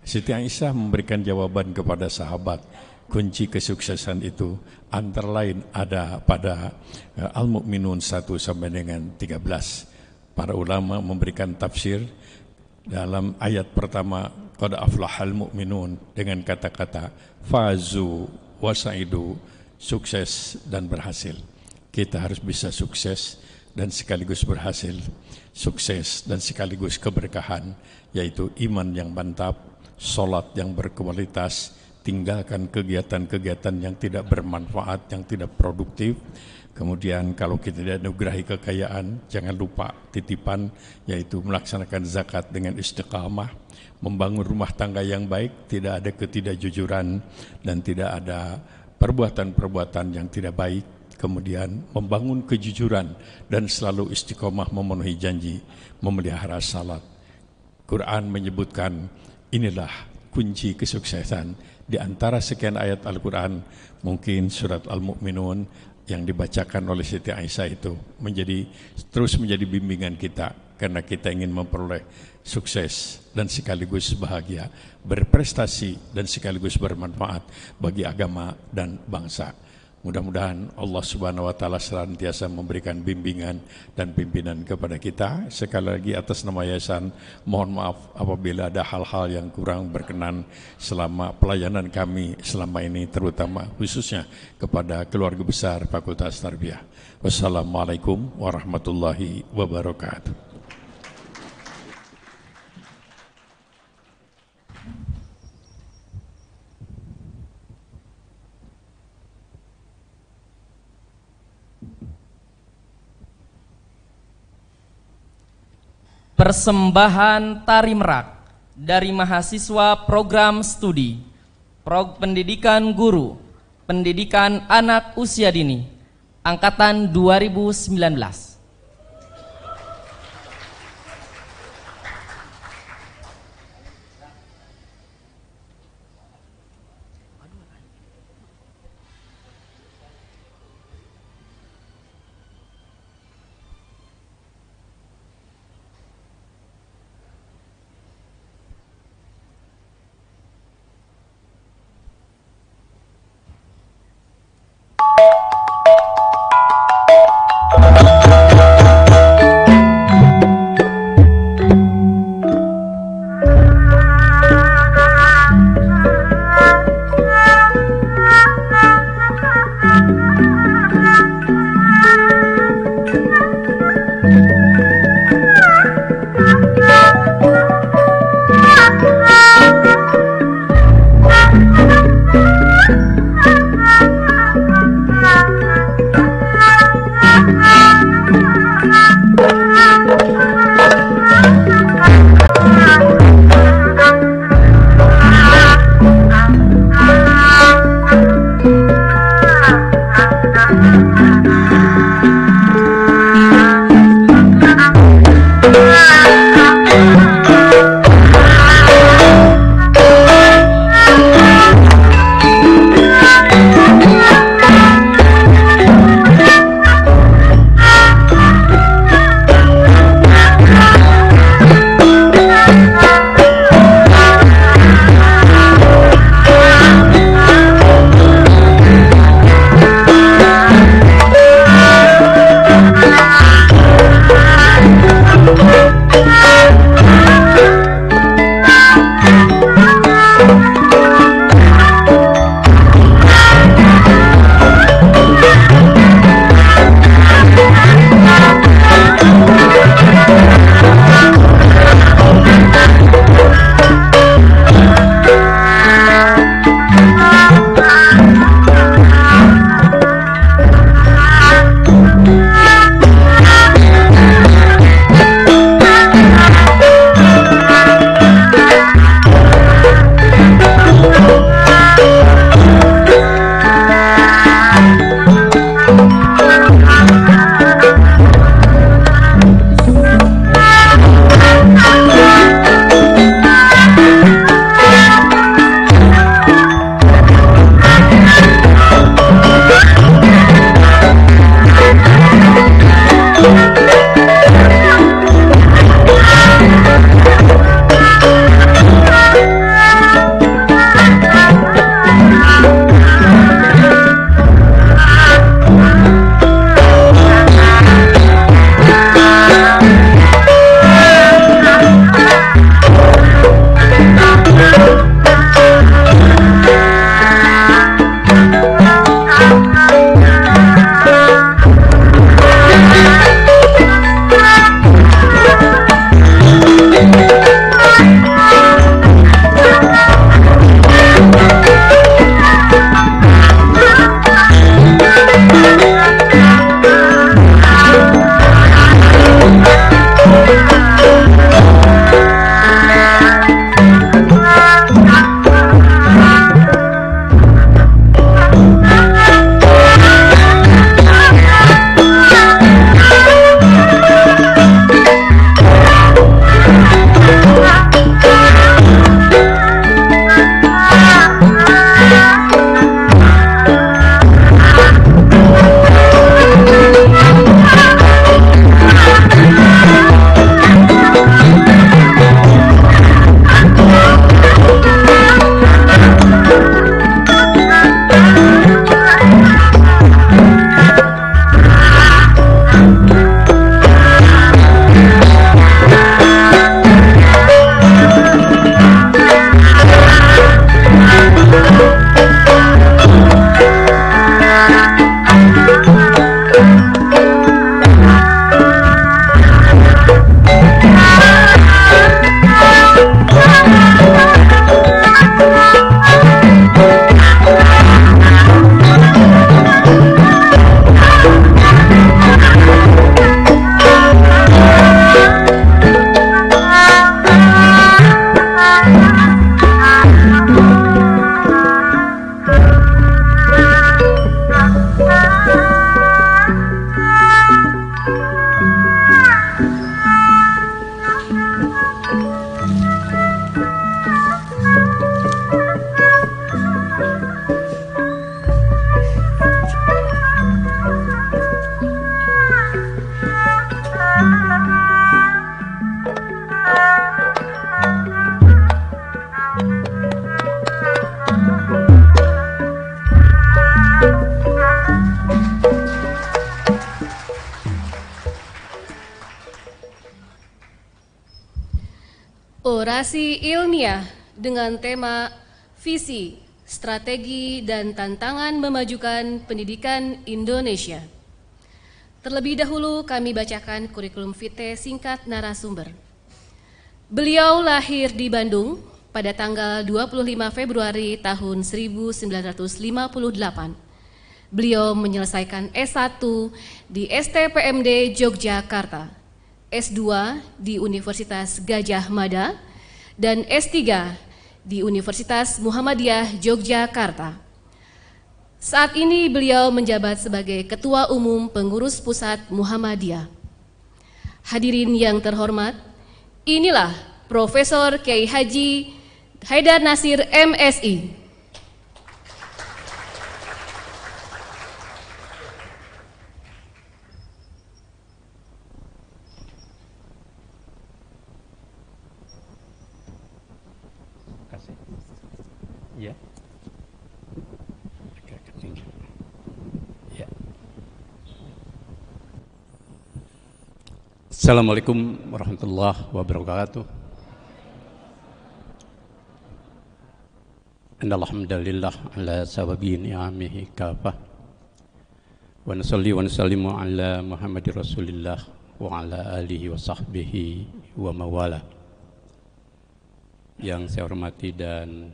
Siti Aisyah memberikan jawaban kepada sahabat kunci kesuksesan itu antara lain ada pada eh, Al-Mu'minun 1 sampai dengan 13. Para ulama memberikan tafsir dalam ayat pertama qad aflahal mu'minun dengan kata-kata fazu wasaidu sukses dan berhasil. Kita harus bisa sukses dan sekaligus berhasil, sukses dan sekaligus keberkahan, yaitu iman yang mantap, sholat yang berkualitas, tinggalkan kegiatan-kegiatan yang tidak bermanfaat, yang tidak produktif. Kemudian kalau kita dianugerahi kekayaan, jangan lupa titipan yaitu melaksanakan zakat dengan istiqamah, membangun rumah tangga yang baik, tidak ada ketidakjujuran dan tidak ada perbuatan-perbuatan yang tidak baik, kemudian membangun kejujuran dan selalu istiqomah memenuhi janji, memelihara salat. Quran menyebutkan inilah kunci kesuksesan di antara sekian ayat Al-Quran mungkin surat Al-Mu'minun yang dibacakan oleh Siti Aisyah itu menjadi terus menjadi bimbingan kita karena kita ingin memperoleh sukses dan sekaligus bahagia, berprestasi dan sekaligus bermanfaat bagi agama dan bangsa. Mudah-mudahan Allah Subhanahu wa taala senantiasa memberikan bimbingan dan pimpinan kepada kita. Sekali lagi atas nama yayasan, mohon maaf apabila ada hal-hal yang kurang berkenan selama pelayanan kami selama ini terutama khususnya kepada keluarga besar Fakultas Tarbiyah. Wassalamualaikum warahmatullahi wabarakatuh. persembahan tari merak dari mahasiswa program studi, prog pendidikan guru, pendidikan anak usia dini, angkatan 2019. strategi dan tantangan memajukan pendidikan Indonesia. Terlebih dahulu kami bacakan kurikulum vitae singkat narasumber. Beliau lahir di Bandung pada tanggal 25 Februari tahun 1958. Beliau menyelesaikan S1 di STPMD Yogyakarta, S2 di Universitas Gajah Mada, dan S3 di Universitas Muhammadiyah Yogyakarta. Saat ini beliau menjabat sebagai Ketua Umum Pengurus Pusat Muhammadiyah. Hadirin yang terhormat, inilah Profesor Kiai Haji Haidar Nasir MSI. Assalamualaikum warahmatullahi wabarakatuh. Innal hamdalillah ala sawabi ni'amihi kafah. Wa nusalli wa nusallimu ala Muhammadir Rasulillah wa ala alihi wa sahbihi wa mawala. Yang saya hormati dan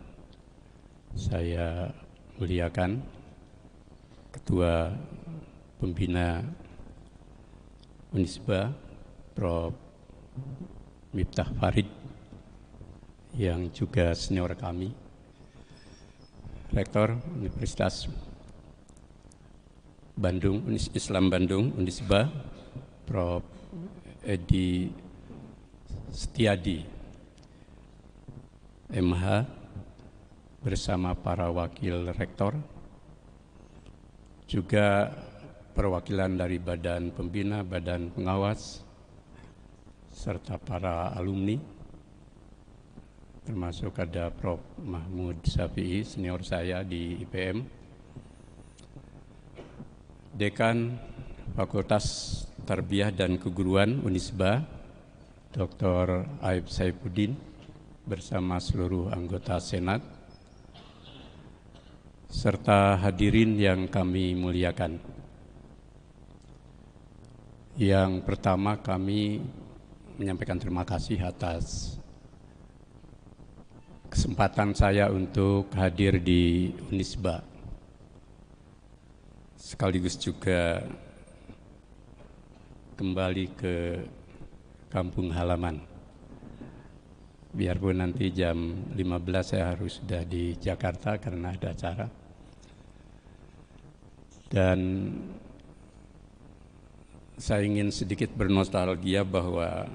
saya muliakan Ketua Pembina Unisba Prof. Miftah Farid yang juga senior kami, Rektor Universitas Bandung, Islam Bandung, Unisba, Prof. Edi Setiadi, MH, bersama para wakil rektor, juga perwakilan dari badan pembina, badan pengawas, serta para alumni termasuk ada Prof. Mahmud Safi'i, senior saya di IPM, Dekan Fakultas Tarbiyah dan Keguruan Unisba, Dr. Aib Saifuddin, bersama seluruh anggota Senat, serta hadirin yang kami muliakan. Yang pertama kami menyampaikan terima kasih atas kesempatan saya untuk hadir di Unisba. Sekaligus juga kembali ke kampung halaman. Biarpun nanti jam 15 saya harus sudah di Jakarta karena ada acara. Dan saya ingin sedikit bernostalgia bahwa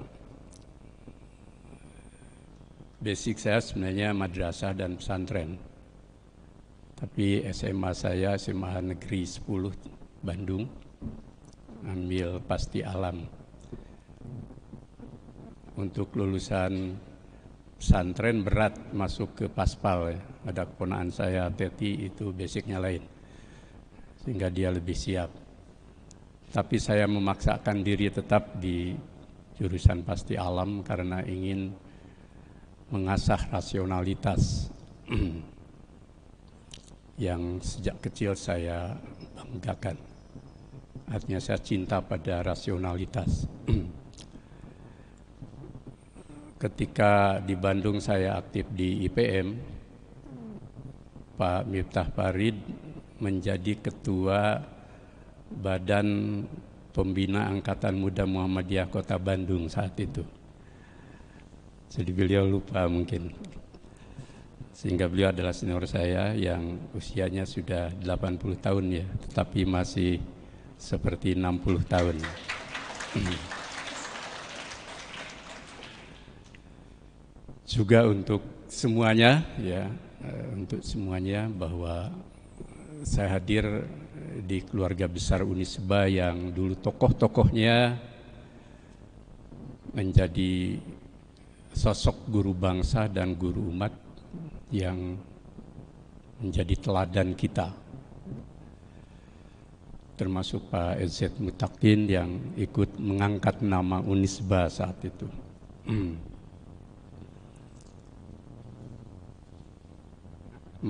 basic saya sebenarnya madrasah dan pesantren. Tapi SMA saya SMA Negeri 10 Bandung ambil pasti alam. Untuk lulusan pesantren berat masuk ke paspal ya. Ada keponaan saya Teti itu basicnya lain. Sehingga dia lebih siap. Tapi saya memaksakan diri tetap di jurusan pasti alam karena ingin mengasah rasionalitas yang sejak kecil saya banggakan. Artinya saya cinta pada rasionalitas. Ketika di Bandung saya aktif di IPM, Pak Miftah Farid menjadi ketua Badan Pembina Angkatan Muda Muhammadiyah Kota Bandung saat itu. Jadi beliau lupa mungkin. Sehingga beliau adalah senior saya yang usianya sudah 80 tahun ya, tetapi masih seperti 60 tahun. Juga untuk semuanya ya, eh, untuk semuanya bahwa saya hadir di keluarga besar Unisba yang dulu tokoh-tokohnya menjadi sosok guru bangsa dan guru umat yang menjadi teladan kita termasuk Pak EZ Mutakin yang ikut mengangkat nama Unisba saat itu.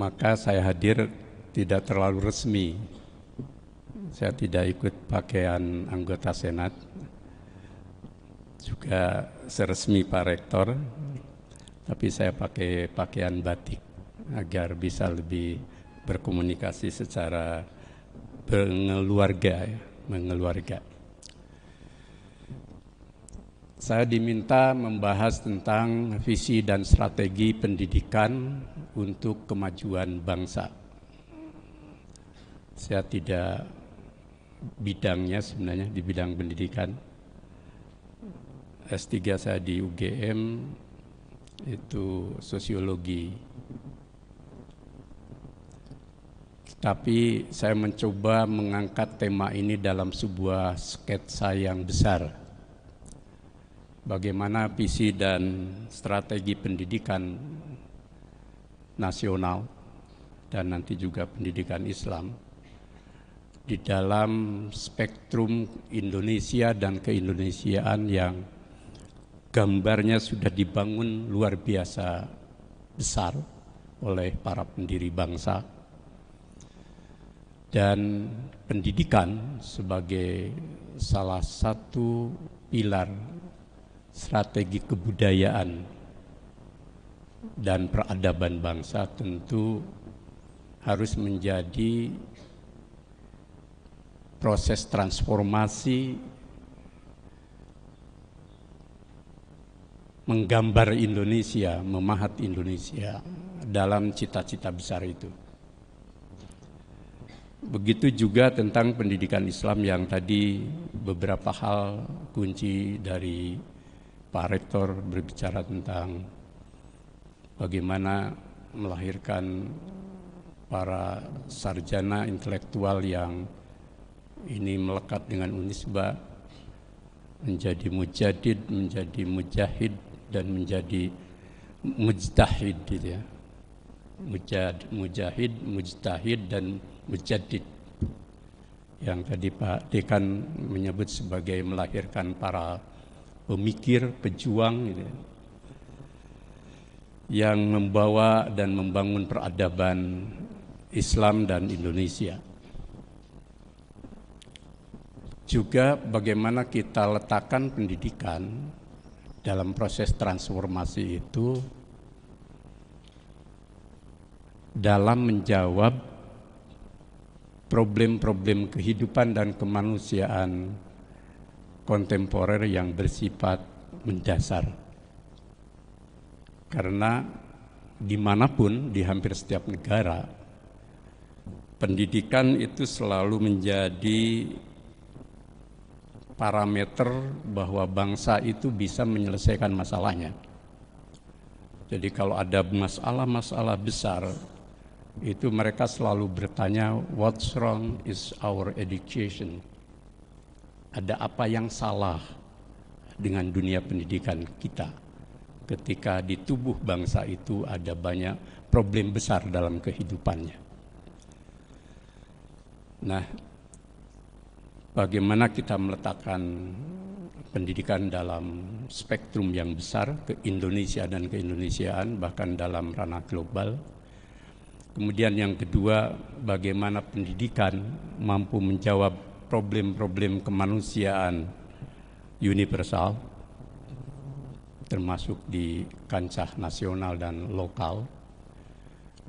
Maka saya hadir tidak terlalu resmi. Saya tidak ikut pakaian anggota Senat juga seresmi Pak Rektor, tapi saya pakai pakaian batik agar bisa lebih berkomunikasi secara mengeluarga ya, mengeluarga. Saya diminta membahas tentang visi dan strategi pendidikan untuk kemajuan bangsa. Saya tidak bidangnya sebenarnya di bidang pendidikan, S3 saya di UGM itu sosiologi. Tapi saya mencoba mengangkat tema ini dalam sebuah sketsa yang besar. Bagaimana visi dan strategi pendidikan nasional dan nanti juga pendidikan Islam di dalam spektrum Indonesia dan keindonesiaan yang gambarnya sudah dibangun luar biasa besar oleh para pendiri bangsa. Dan pendidikan sebagai salah satu pilar strategi kebudayaan dan peradaban bangsa tentu harus menjadi proses transformasi menggambar Indonesia, memahat Indonesia dalam cita-cita besar itu. Begitu juga tentang pendidikan Islam yang tadi beberapa hal kunci dari Pak Rektor berbicara tentang bagaimana melahirkan para sarjana intelektual yang ini melekat dengan Unisba menjadi mujadid, menjadi mujahid, dan menjadi mujtahid gitu ya. Mujad, mujahid, mujtahid dan mujaddid yang tadi Pak Dekan menyebut sebagai melahirkan para pemikir, pejuang gitu ya. yang membawa dan membangun peradaban Islam dan Indonesia. Juga bagaimana kita letakkan pendidikan dalam proses transformasi itu dalam menjawab problem-problem kehidupan dan kemanusiaan kontemporer yang bersifat mendasar. Karena dimanapun di hampir setiap negara, pendidikan itu selalu menjadi parameter bahwa bangsa itu bisa menyelesaikan masalahnya. Jadi kalau ada masalah-masalah besar, itu mereka selalu bertanya, what's wrong is our education? Ada apa yang salah dengan dunia pendidikan kita? Ketika di tubuh bangsa itu ada banyak problem besar dalam kehidupannya. Nah, bagaimana kita meletakkan pendidikan dalam spektrum yang besar ke Indonesia dan keindonesiaan bahkan dalam ranah global. Kemudian yang kedua, bagaimana pendidikan mampu menjawab problem-problem kemanusiaan universal termasuk di kancah nasional dan lokal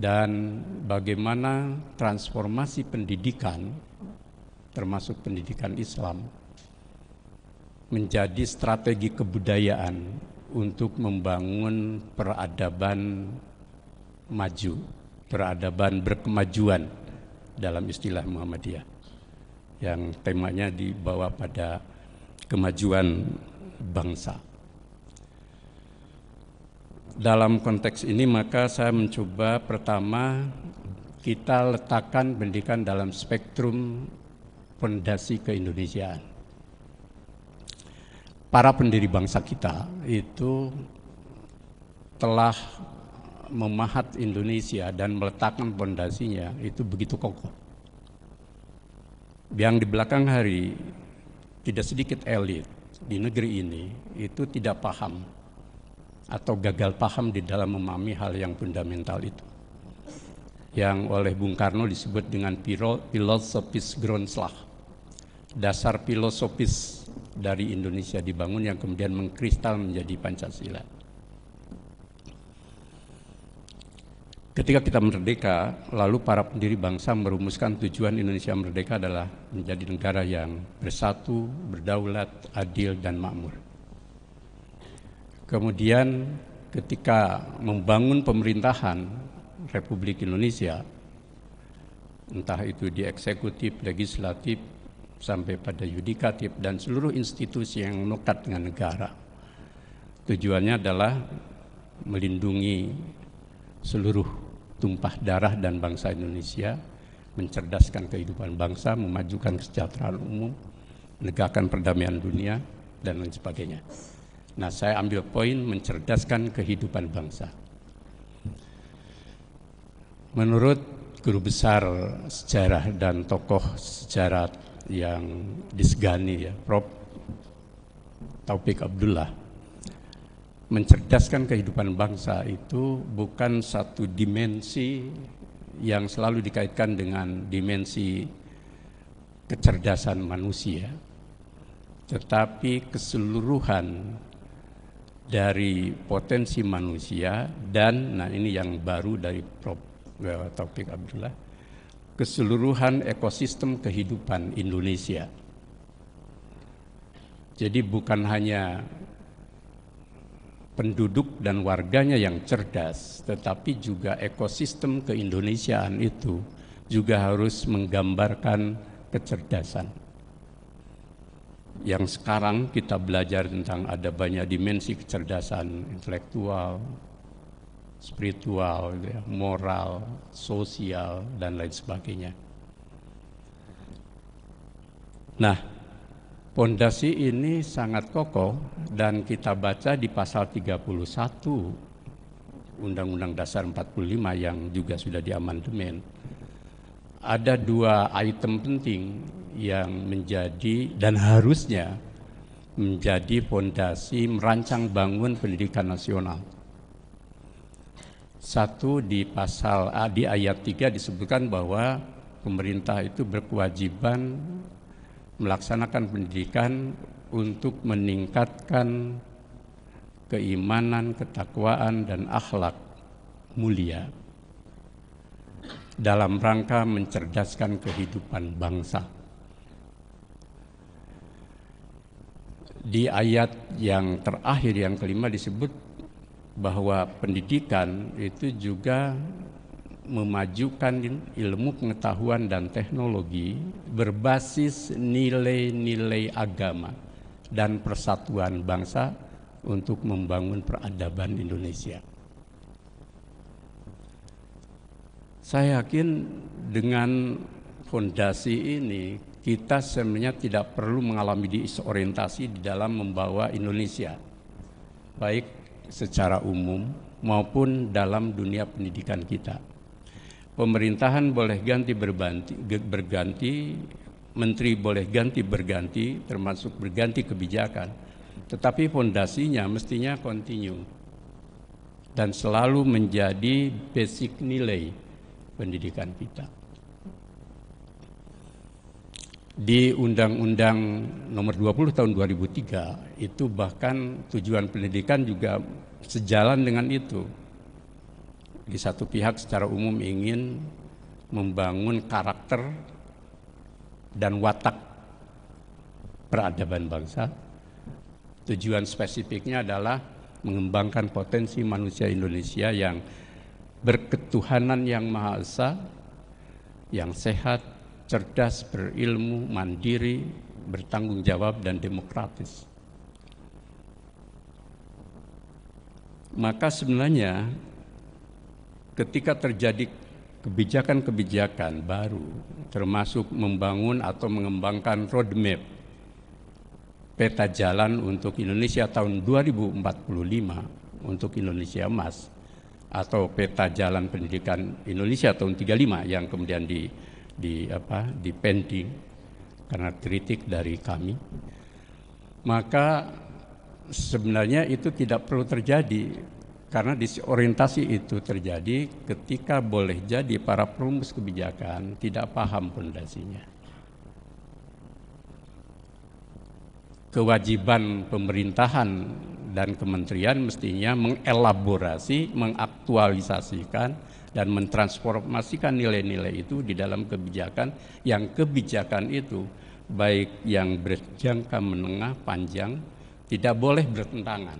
dan bagaimana transformasi pendidikan termasuk pendidikan Islam menjadi strategi kebudayaan untuk membangun peradaban maju, peradaban berkemajuan dalam istilah Muhammadiyah yang temanya dibawa pada kemajuan bangsa. Dalam konteks ini maka saya mencoba pertama kita letakkan pendidikan dalam spektrum fondasi keindonesiaan. Para pendiri bangsa kita itu telah memahat Indonesia dan meletakkan fondasinya itu begitu kokoh. Yang di belakang hari tidak sedikit elit di negeri ini itu tidak paham atau gagal paham di dalam memahami hal yang fundamental itu. Yang oleh Bung Karno disebut dengan filosofis Grundslag dasar filosofis dari Indonesia dibangun yang kemudian mengkristal menjadi Pancasila. Ketika kita merdeka, lalu para pendiri bangsa merumuskan tujuan Indonesia merdeka adalah menjadi negara yang bersatu, berdaulat, adil, dan makmur. Kemudian ketika membangun pemerintahan Republik Indonesia, entah itu di eksekutif, legislatif, sampai pada yudikatif dan seluruh institusi yang melekat dengan negara. Tujuannya adalah melindungi seluruh tumpah darah dan bangsa Indonesia, mencerdaskan kehidupan bangsa, memajukan kesejahteraan umum, menegakkan perdamaian dunia, dan lain sebagainya. Nah, saya ambil poin mencerdaskan kehidupan bangsa. Menurut guru besar sejarah dan tokoh sejarah yang disegani ya, Prof. Taufik Abdullah. Mencerdaskan kehidupan bangsa itu bukan satu dimensi yang selalu dikaitkan dengan dimensi kecerdasan manusia, tetapi keseluruhan dari potensi manusia dan nah ini yang baru dari Prof. Taufik Abdullah keseluruhan ekosistem kehidupan Indonesia. Jadi bukan hanya penduduk dan warganya yang cerdas, tetapi juga ekosistem keindonesiaan itu juga harus menggambarkan kecerdasan. Yang sekarang kita belajar tentang ada banyak dimensi kecerdasan intelektual, spiritual, gitu ya, moral, sosial, dan lain sebagainya. Nah, pondasi ini sangat kokoh dan kita baca di pasal 31 Undang-Undang Dasar 45 yang juga sudah diamandemen. Ada dua item penting yang menjadi dan harusnya menjadi fondasi merancang bangun pendidikan nasional. Satu di pasal A di ayat 3 disebutkan bahwa pemerintah itu berkewajiban melaksanakan pendidikan untuk meningkatkan keimanan, ketakwaan dan akhlak mulia dalam rangka mencerdaskan kehidupan bangsa. Di ayat yang terakhir yang kelima disebut bahwa pendidikan itu juga memajukan ilmu pengetahuan dan teknologi berbasis nilai-nilai agama dan persatuan bangsa untuk membangun peradaban Indonesia. Saya yakin dengan fondasi ini kita sebenarnya tidak perlu mengalami disorientasi di dalam membawa Indonesia baik secara umum maupun dalam dunia pendidikan kita. Pemerintahan boleh ganti berganti, berganti menteri boleh ganti berganti, termasuk berganti kebijakan, tetapi fondasinya mestinya kontinu dan selalu menjadi basic nilai pendidikan kita di Undang-Undang Nomor 20 Tahun 2003 itu bahkan tujuan pendidikan juga sejalan dengan itu. Di satu pihak secara umum ingin membangun karakter dan watak peradaban bangsa. Tujuan spesifiknya adalah mengembangkan potensi manusia Indonesia yang berketuhanan yang maha esa, yang sehat, cerdas, berilmu, mandiri, bertanggung jawab, dan demokratis. Maka sebenarnya ketika terjadi kebijakan-kebijakan baru, termasuk membangun atau mengembangkan roadmap peta jalan untuk Indonesia tahun 2045 untuk Indonesia emas atau peta jalan pendidikan Indonesia tahun 35 yang kemudian di di apa di pending karena kritik dari kami maka sebenarnya itu tidak perlu terjadi karena disorientasi itu terjadi ketika boleh jadi para perumus kebijakan tidak paham pondasinya. Kewajiban pemerintahan dan kementerian mestinya mengelaborasi, mengaktualisasikan dan mentransformasikan nilai-nilai itu di dalam kebijakan yang kebijakan itu baik yang berjangka menengah panjang tidak boleh bertentangan.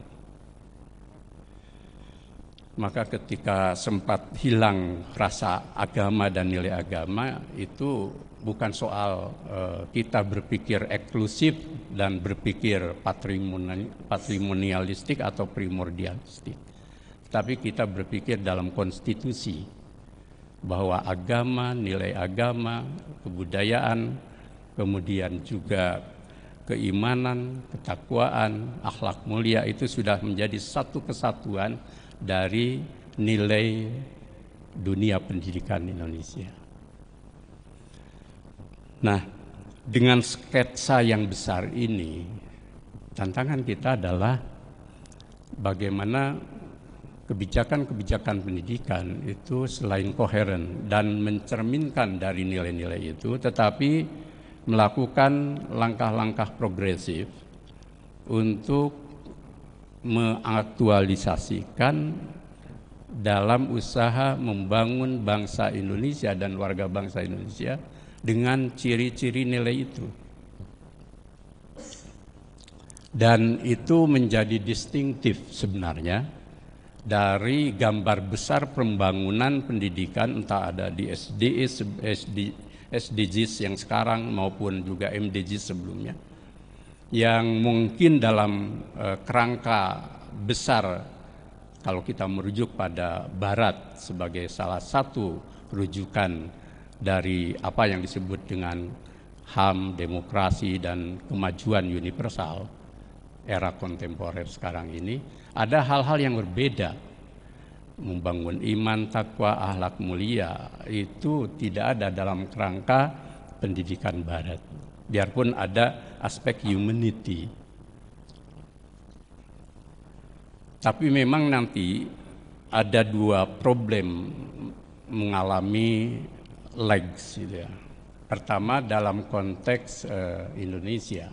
Maka ketika sempat hilang rasa agama dan nilai agama itu bukan soal uh, kita berpikir eksklusif dan berpikir patrimonialistik atau primordialistik tapi kita berpikir dalam konstitusi bahwa agama, nilai agama, kebudayaan, kemudian juga keimanan, ketakwaan, akhlak mulia itu sudah menjadi satu kesatuan dari nilai dunia pendidikan Indonesia. Nah, dengan sketsa yang besar ini, tantangan kita adalah bagaimana kebijakan-kebijakan pendidikan itu selain koheren dan mencerminkan dari nilai-nilai itu, tetapi melakukan langkah-langkah progresif untuk mengaktualisasikan dalam usaha membangun bangsa Indonesia dan warga bangsa Indonesia dengan ciri-ciri nilai itu. Dan itu menjadi distintif sebenarnya dari gambar besar pembangunan pendidikan entah ada di SD, SD SDGs yang sekarang maupun juga MDGs sebelumnya yang mungkin dalam e, kerangka besar kalau kita merujuk pada barat sebagai salah satu rujukan dari apa yang disebut dengan HAM, demokrasi dan kemajuan universal era kontemporer sekarang ini ada hal-hal yang berbeda. Membangun iman, takwa, ahlak mulia itu tidak ada dalam kerangka pendidikan barat. Biarpun ada aspek humanity. Tapi memang nanti ada dua problem mengalami legs gitu ya. Pertama dalam konteks uh, Indonesia,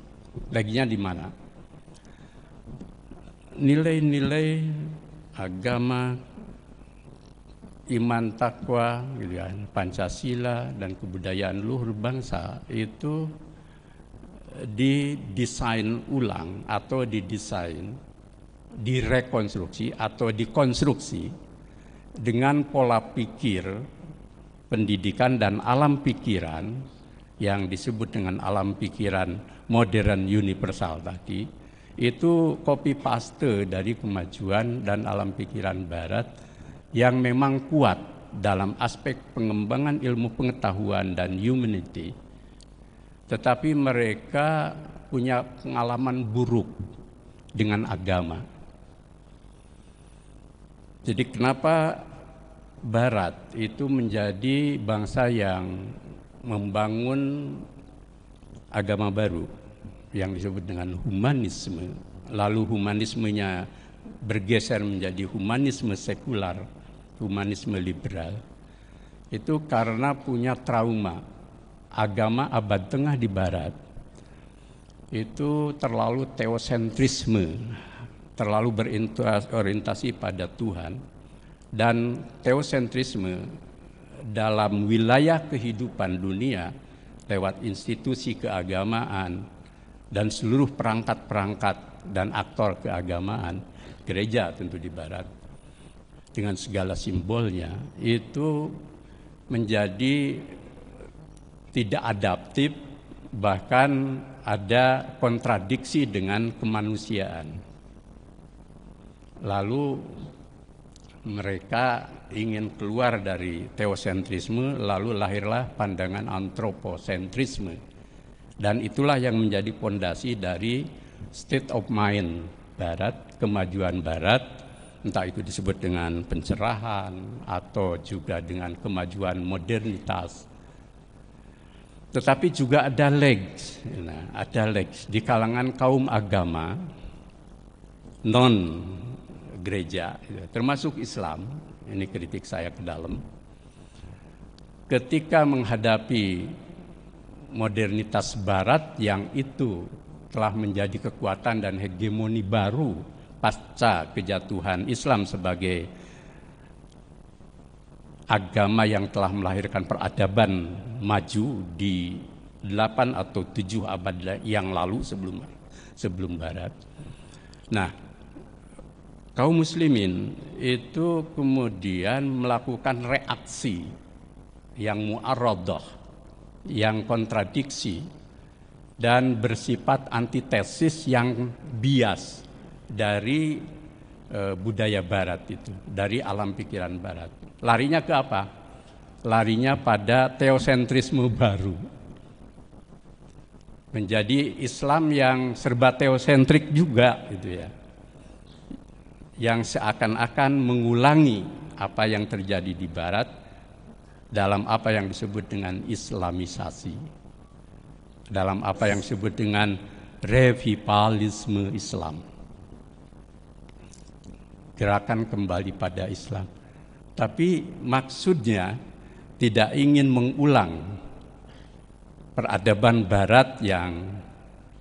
legnya di mana? nilai-nilai agama, iman takwa, gitu ya, Pancasila dan kebudayaan luhur bangsa itu eh, didesain ulang atau didesain, direkonstruksi atau dikonstruksi dengan pola pikir, pendidikan dan alam pikiran yang disebut dengan alam pikiran modern universal tadi itu copy paste dari kemajuan dan alam pikiran barat yang memang kuat dalam aspek pengembangan ilmu pengetahuan dan humanity tetapi mereka punya pengalaman buruk dengan agama jadi kenapa barat itu menjadi bangsa yang membangun agama baru yang disebut dengan humanisme. Lalu humanismenya bergeser menjadi humanisme sekular, humanisme liberal. Itu karena punya trauma agama abad tengah di barat itu terlalu teosentrisme, terlalu berorientasi pada Tuhan dan teosentrisme dalam wilayah kehidupan dunia lewat institusi keagamaan, dan seluruh perangkat-perangkat dan aktor keagamaan gereja tentu di barat dengan segala simbolnya itu menjadi tidak adaptif bahkan ada kontradiksi dengan kemanusiaan. Lalu mereka ingin keluar dari teosentrisme lalu lahirlah pandangan antroposentrisme dan itulah yang menjadi pondasi dari state of mind barat, kemajuan barat, entah itu disebut dengan pencerahan atau juga dengan kemajuan modernitas. Tetapi juga ada legs, ya, ada legs di kalangan kaum agama non gereja, ya, termasuk Islam. Ini kritik saya ke dalam. Ketika menghadapi modernitas barat yang itu telah menjadi kekuatan dan hegemoni baru pasca kejatuhan Islam sebagai agama yang telah melahirkan peradaban maju di 8 atau 7 abad yang lalu sebelum sebelum barat. Nah, kaum muslimin itu kemudian melakukan reaksi yang mu'aradah yang kontradiksi dan bersifat antitesis yang bias dari e, budaya barat itu, dari alam pikiran barat. Larinya ke apa? Larinya pada teosentrisme baru. Menjadi Islam yang serba teosentrik juga gitu ya. Yang seakan-akan mengulangi apa yang terjadi di barat dalam apa yang disebut dengan Islamisasi, dalam apa yang disebut dengan revivalisme Islam, gerakan kembali pada Islam. Tapi maksudnya tidak ingin mengulang peradaban Barat yang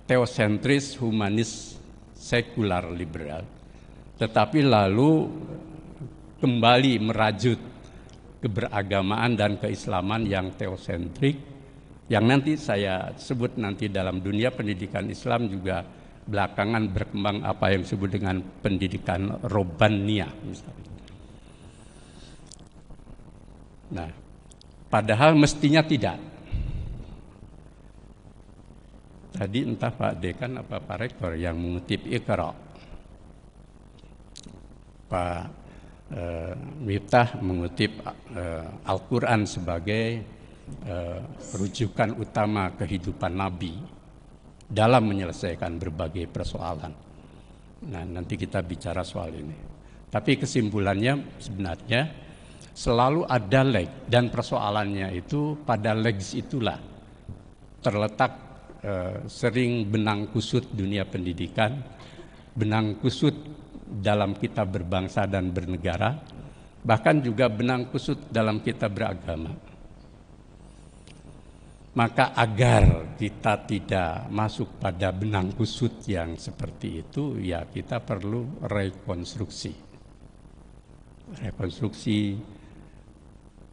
teosentris, humanis, sekular, liberal, tetapi lalu kembali merajut keberagamaan dan keislaman yang teosentrik yang nanti saya sebut nanti dalam dunia pendidikan Islam juga belakangan berkembang apa yang disebut dengan pendidikan robania misalnya. Nah, padahal mestinya tidak. Tadi entah Pak Dekan apa Pak Rektor yang mengutip Iqra. Pak Eh, Miftah mengutip eh, Al-Quran sebagai eh, rujukan utama kehidupan Nabi dalam menyelesaikan berbagai persoalan. Nah, nanti kita bicara soal ini. Tapi kesimpulannya sebenarnya selalu ada leg dan persoalannya itu pada legs itulah terletak sering benang kusut dunia pendidikan, benang kusut dalam kita berbangsa dan bernegara, bahkan juga benang kusut dalam kita beragama. Maka agar kita tidak masuk pada benang kusut yang seperti itu, ya kita perlu rekonstruksi. Rekonstruksi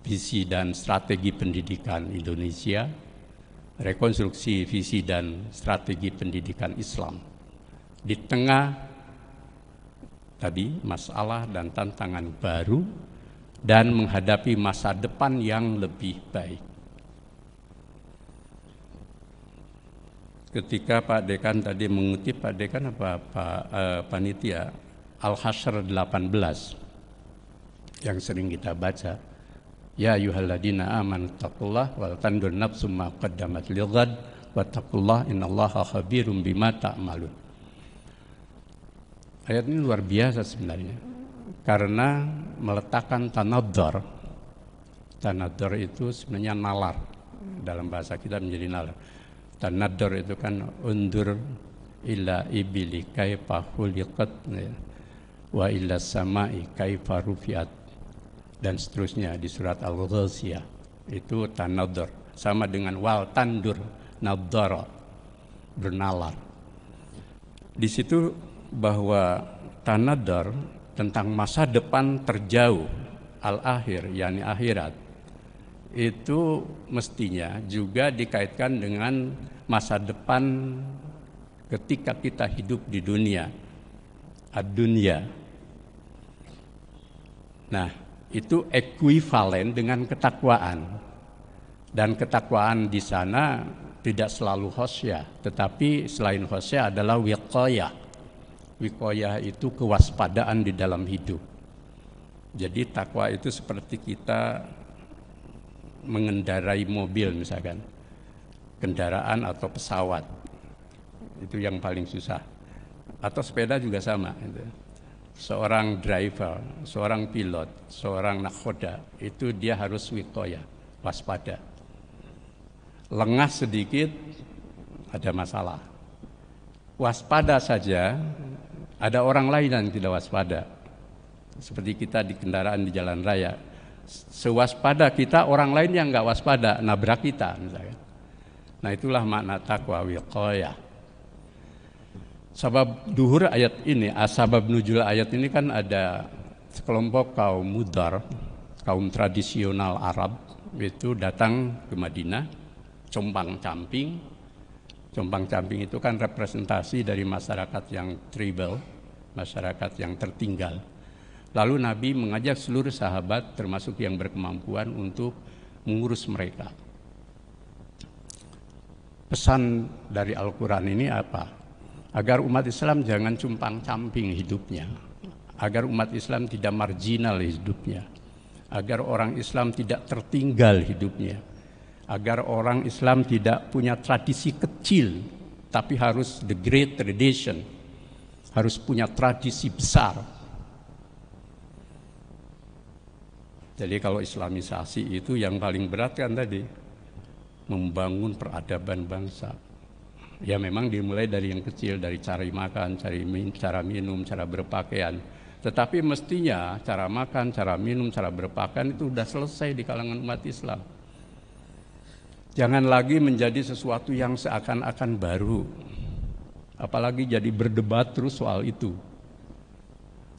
visi dan strategi pendidikan Indonesia, rekonstruksi visi dan strategi pendidikan Islam di tengah tadi masalah dan tantangan baru dan menghadapi masa depan yang lebih baik. Ketika Pak Dekan tadi mengutip Pak Dekan apa Pak eh, panitia Al-Hasyr 18 yang sering kita baca. Ya ayyuhalladzina Aman taqullah wal tandur nafsum ma qaddamat lighad taqullah innallaha khabirum bima ta'malun. Ayat ini luar biasa sebenarnya karena meletakkan tanador. Tanador itu sebenarnya nalar dalam bahasa kita menjadi nalar. Tanador itu kan undur ila ibili kaifa khuliqat ya. wa ila samai kaifa rufiat dan seterusnya di surat Al-Ghaziyah itu tanador sama dengan wal tandur nadara bernalar di situ bahwa tanadar tentang masa depan terjauh al-akhir yakni akhirat itu mestinya juga dikaitkan dengan masa depan ketika kita hidup di dunia ad-dunya nah itu ekuivalen dengan ketakwaan dan ketakwaan di sana tidak selalu khosyah tetapi selain khosyah adalah wiqayah Wikoyah itu kewaspadaan di dalam hidup. Jadi takwa itu seperti kita mengendarai mobil misalkan, kendaraan atau pesawat. Itu yang paling susah. Atau sepeda juga sama. Gitu. Seorang driver, seorang pilot, seorang nakhoda, itu dia harus wikoya, waspada. Lengah sedikit, ada masalah waspada saja ada orang lain yang tidak waspada. Seperti kita di kendaraan di jalan raya. Sewaspada kita orang lain yang nggak waspada nabrak kita misalnya. Nah itulah makna takwa wilkoya. Sabab duhur ayat ini, asabab ah, nujul ayat ini kan ada sekelompok kaum mudar, kaum tradisional Arab itu datang ke Madinah, compang camping, Jombang camping itu kan representasi dari masyarakat yang tribal, masyarakat yang tertinggal. Lalu Nabi mengajak seluruh sahabat termasuk yang berkemampuan untuk mengurus mereka. Pesan dari Al-Quran ini apa? Agar umat Islam jangan cumpang camping hidupnya. Agar umat Islam tidak marginal hidupnya. Agar orang Islam tidak tertinggal hidupnya agar orang Islam tidak punya tradisi kecil, tapi harus the great tradition, harus punya tradisi besar. Jadi kalau Islamisasi itu yang paling berat kan tadi membangun peradaban bangsa. Ya memang dimulai dari yang kecil, dari cari makan, cari min, cara minum, cara berpakaian. Tetapi mestinya cara makan, cara minum, cara berpakaian itu sudah selesai di kalangan umat Islam Jangan lagi menjadi sesuatu yang seakan-akan baru. Apalagi jadi berdebat terus soal itu.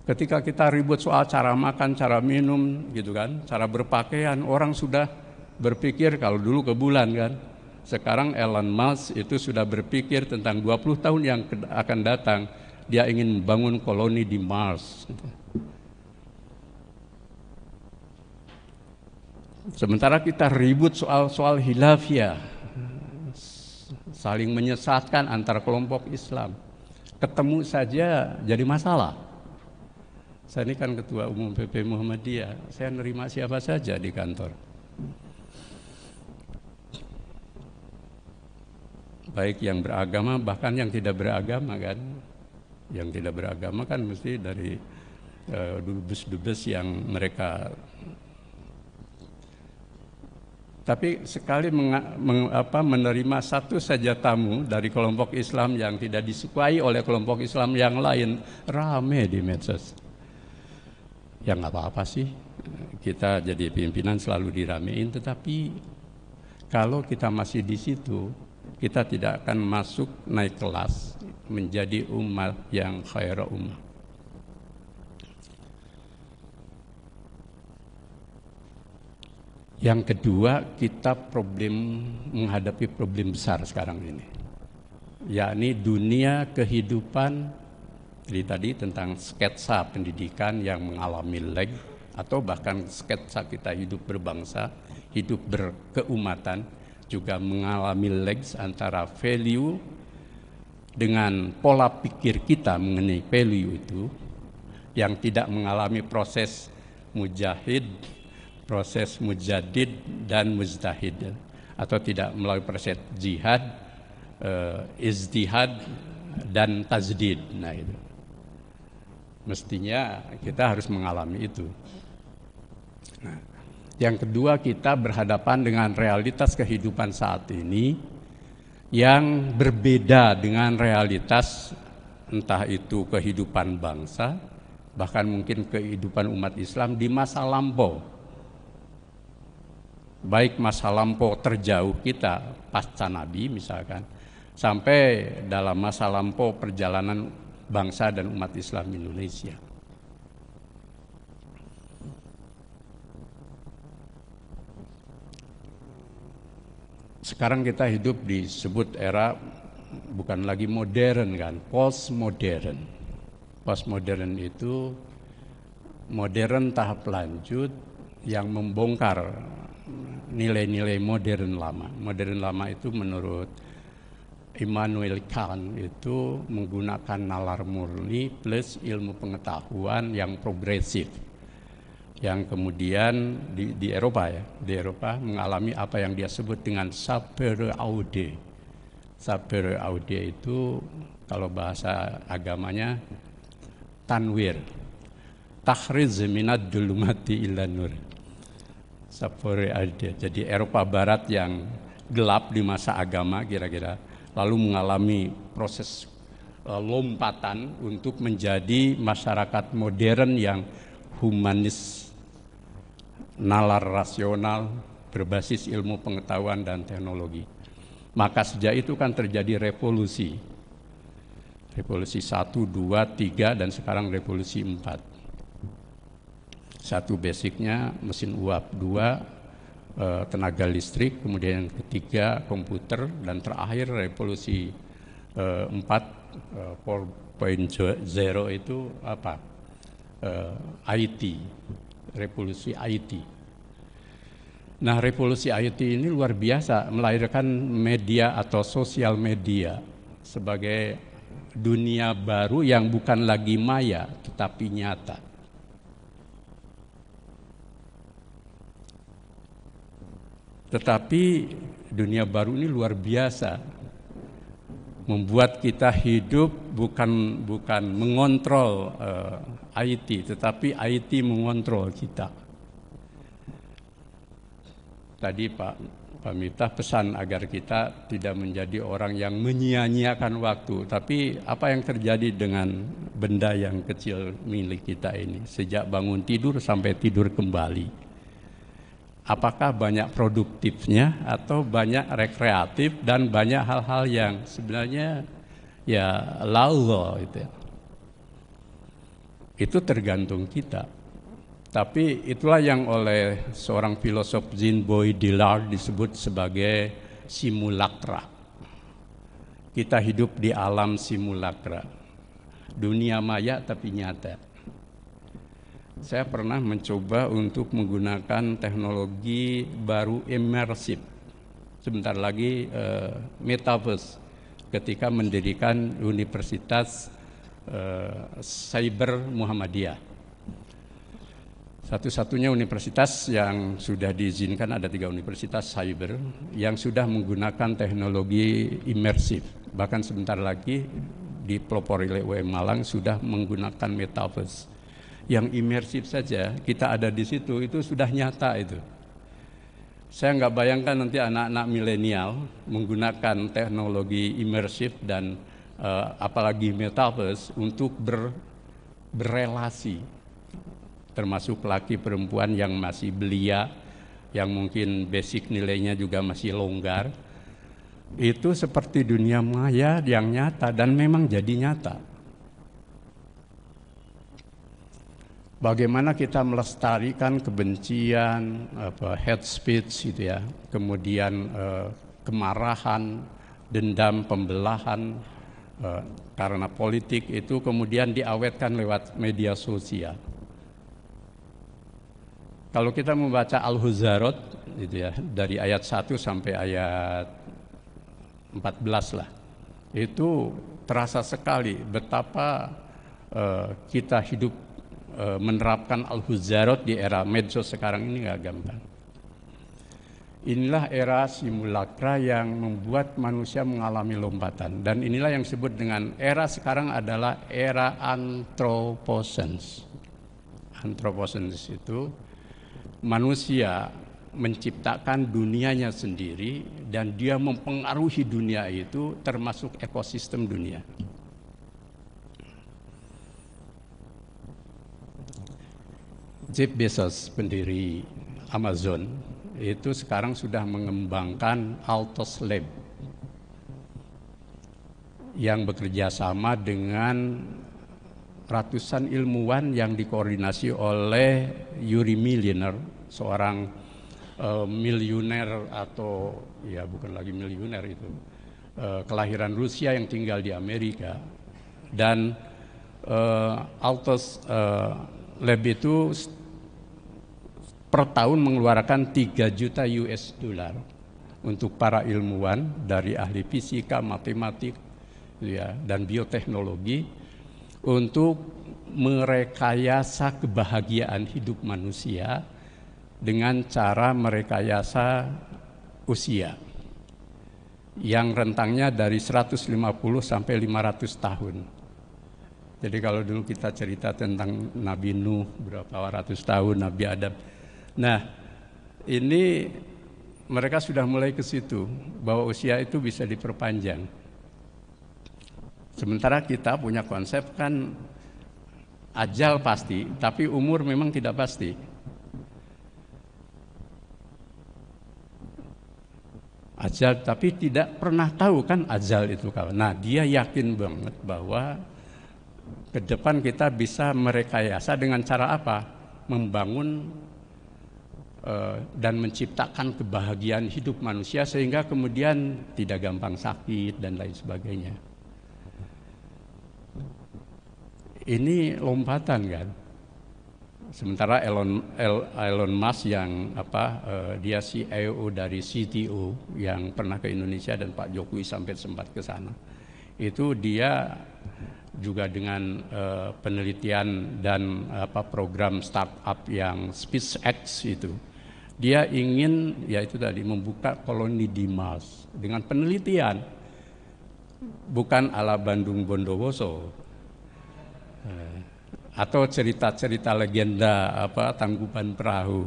Ketika kita ribut soal cara makan, cara minum, gitu kan, cara berpakaian, orang sudah berpikir kalau dulu ke bulan kan. Sekarang Elon Musk itu sudah berpikir tentang 20 tahun yang akan datang dia ingin membangun koloni di Mars. Gitu. Sementara kita ribut soal-soal hilafia saling menyesatkan antar kelompok Islam. Ketemu saja jadi masalah. Saya ini kan ketua umum PP Muhammadiyah, saya nerima siapa saja di kantor. Baik yang beragama, bahkan yang tidak beragama kan. Yang tidak beragama kan mesti dari eh, dubes-dubes uh, yang mereka tapi sekali meng, apa, menerima satu saja tamu dari kelompok Islam yang tidak disukai oleh kelompok Islam yang lain, rame di medsos. Ya nggak apa-apa sih, kita jadi pimpinan selalu diramein, tetapi kalau kita masih di situ, kita tidak akan masuk naik kelas menjadi umat yang khairah umat. Yang kedua, kita problem menghadapi problem besar sekarang ini. Yakni dunia kehidupan jadi tadi tentang sketsa pendidikan yang mengalami lag atau bahkan sketsa kita hidup berbangsa, hidup berkeumatan juga mengalami lag antara value dengan pola pikir kita mengenai value itu yang tidak mengalami proses mujahid proses mujadid dan mujtahid atau tidak melalui proses jihad, uh, eh, izdihad dan tazdid. Nah itu mestinya kita harus mengalami itu. Nah, yang kedua kita berhadapan dengan realitas kehidupan saat ini yang berbeda dengan realitas entah itu kehidupan bangsa bahkan mungkin kehidupan umat Islam di masa lampau baik masa lampau terjauh kita pasca Nabi misalkan sampai dalam masa lampau perjalanan bangsa dan umat Islam Indonesia. Sekarang kita hidup disebut era bukan lagi modern kan, postmodern. Postmodern itu modern tahap lanjut yang membongkar nilai-nilai modern lama. Modern lama itu menurut Immanuel Kant itu menggunakan nalar murni plus ilmu pengetahuan yang progresif yang kemudian di, di Eropa ya di Eropa mengalami apa yang dia sebut dengan sapere aude sapere aude itu kalau bahasa agamanya tanwir tahriz minad dulumati ilanur. Sapore jadi Eropa Barat yang gelap di masa agama kira-kira lalu mengalami proses e, lompatan untuk menjadi masyarakat modern yang humanis nalar rasional berbasis ilmu pengetahuan dan teknologi maka sejak itu kan terjadi revolusi revolusi 1, 2, 3 dan sekarang revolusi 4 satu basicnya mesin uap, dua eh, tenaga listrik, kemudian yang ketiga komputer dan terakhir revolusi eh, empat four point zero itu apa? Eh, IT, revolusi IT. Nah, revolusi IT ini luar biasa melahirkan media atau sosial media sebagai dunia baru yang bukan lagi maya tetapi nyata. Tetapi dunia baru ini luar biasa. Membuat kita hidup bukan bukan mengontrol uh, eh, IT, tetapi IT mengontrol kita. Tadi Pak Pak pesan agar kita tidak menjadi orang yang menyia-nyiakan waktu. Tapi apa yang terjadi dengan benda yang kecil milik kita ini sejak bangun tidur sampai tidur kembali? apakah banyak produktifnya atau banyak rekreatif dan banyak hal-hal yang sebenarnya ya lalu itu ya. Itu tergantung kita. Tapi itulah yang oleh seorang filosof Boy Dillard disebut sebagai simulakra. Kita hidup di alam simulakra. Dunia maya tapi nyata saya pernah mencoba untuk menggunakan teknologi baru imersif sebentar lagi uh, metaverse ketika mendirikan Universitas uh, Cyber Muhammadiyah. Satu-satunya universitas yang sudah diizinkan ada tiga universitas cyber yang sudah menggunakan teknologi imersif. Bahkan sebentar lagi di Ploporele UM Malang sudah menggunakan metaverse yang imersif saja kita ada di situ itu sudah nyata itu. Saya nggak bayangkan nanti anak-anak milenial menggunakan teknologi imersif dan uh, apalagi metaverse untuk ber, berrelasi, termasuk laki perempuan yang masih belia, yang mungkin basic nilainya juga masih longgar. Itu seperti dunia maya yang nyata dan memang jadi nyata bagaimana kita melestarikan kebencian, apa, head speech gitu ya, kemudian eh, kemarahan, dendam, pembelahan eh, karena politik itu kemudian diawetkan lewat media sosial. Kalau kita membaca Al-Huzarat gitu ya, dari ayat 1 sampai ayat 14 lah. Itu terasa sekali betapa eh, kita hidup Eh, menerapkan al-huzarot di era medsos sekarang ini nggak gampang. Inilah era simulakra yang membuat manusia mengalami lompatan dan inilah yang disebut dengan era sekarang adalah era antroposens. Antroposens itu manusia menciptakan dunianya sendiri dan dia mempengaruhi dunia itu termasuk ekosistem dunia. Jeff Bezos pendiri Amazon itu sekarang sudah mengembangkan Altos Lab yang bekerja sama dengan ratusan ilmuwan yang dikoordinasi oleh Yuri Milliner, seorang uh, eh, miliuner atau ya bukan lagi milioner itu, uh, kelahiran Rusia yang tinggal di Amerika dan uh, Altos uh, Lab itu per tahun mengeluarkan 3 juta US dollar untuk para ilmuwan dari ahli fisika, matematik, ya, dan bioteknologi untuk merekayasa kebahagiaan hidup manusia dengan cara merekayasa usia yang rentangnya dari 150 sampai 500 tahun. Jadi kalau dulu kita cerita tentang Nabi Nuh berapa ratus tahun, Nabi Adam Nah, ini mereka sudah mulai ke situ bahwa usia itu bisa diperpanjang. Sementara kita punya konsep kan ajal pasti, tapi umur memang tidak pasti. Ajal tapi tidak pernah tahu kan ajal itu kawan. Nah, dia yakin banget bahwa ke depan kita bisa merekayasa dengan cara apa? Membangun Eh, dan menciptakan kebahagiaan hidup manusia sehingga kemudian tidak gampang sakit dan lain sebagainya. Ini lompatan kan. Sementara Elon Elon Musk yang apa eh, dia CEO dari CTO yang pernah ke Indonesia dan Pak Jokowi sampai sempat ke sana. Itu dia juga dengan uh, penelitian dan apa program startup yang SpaceX itu dia ingin, ya itu tadi, membuka koloni di Dimas dengan penelitian. Bukan ala Bandung Bondowoso. Eh, atau cerita-cerita legenda apa tanggupan perahu.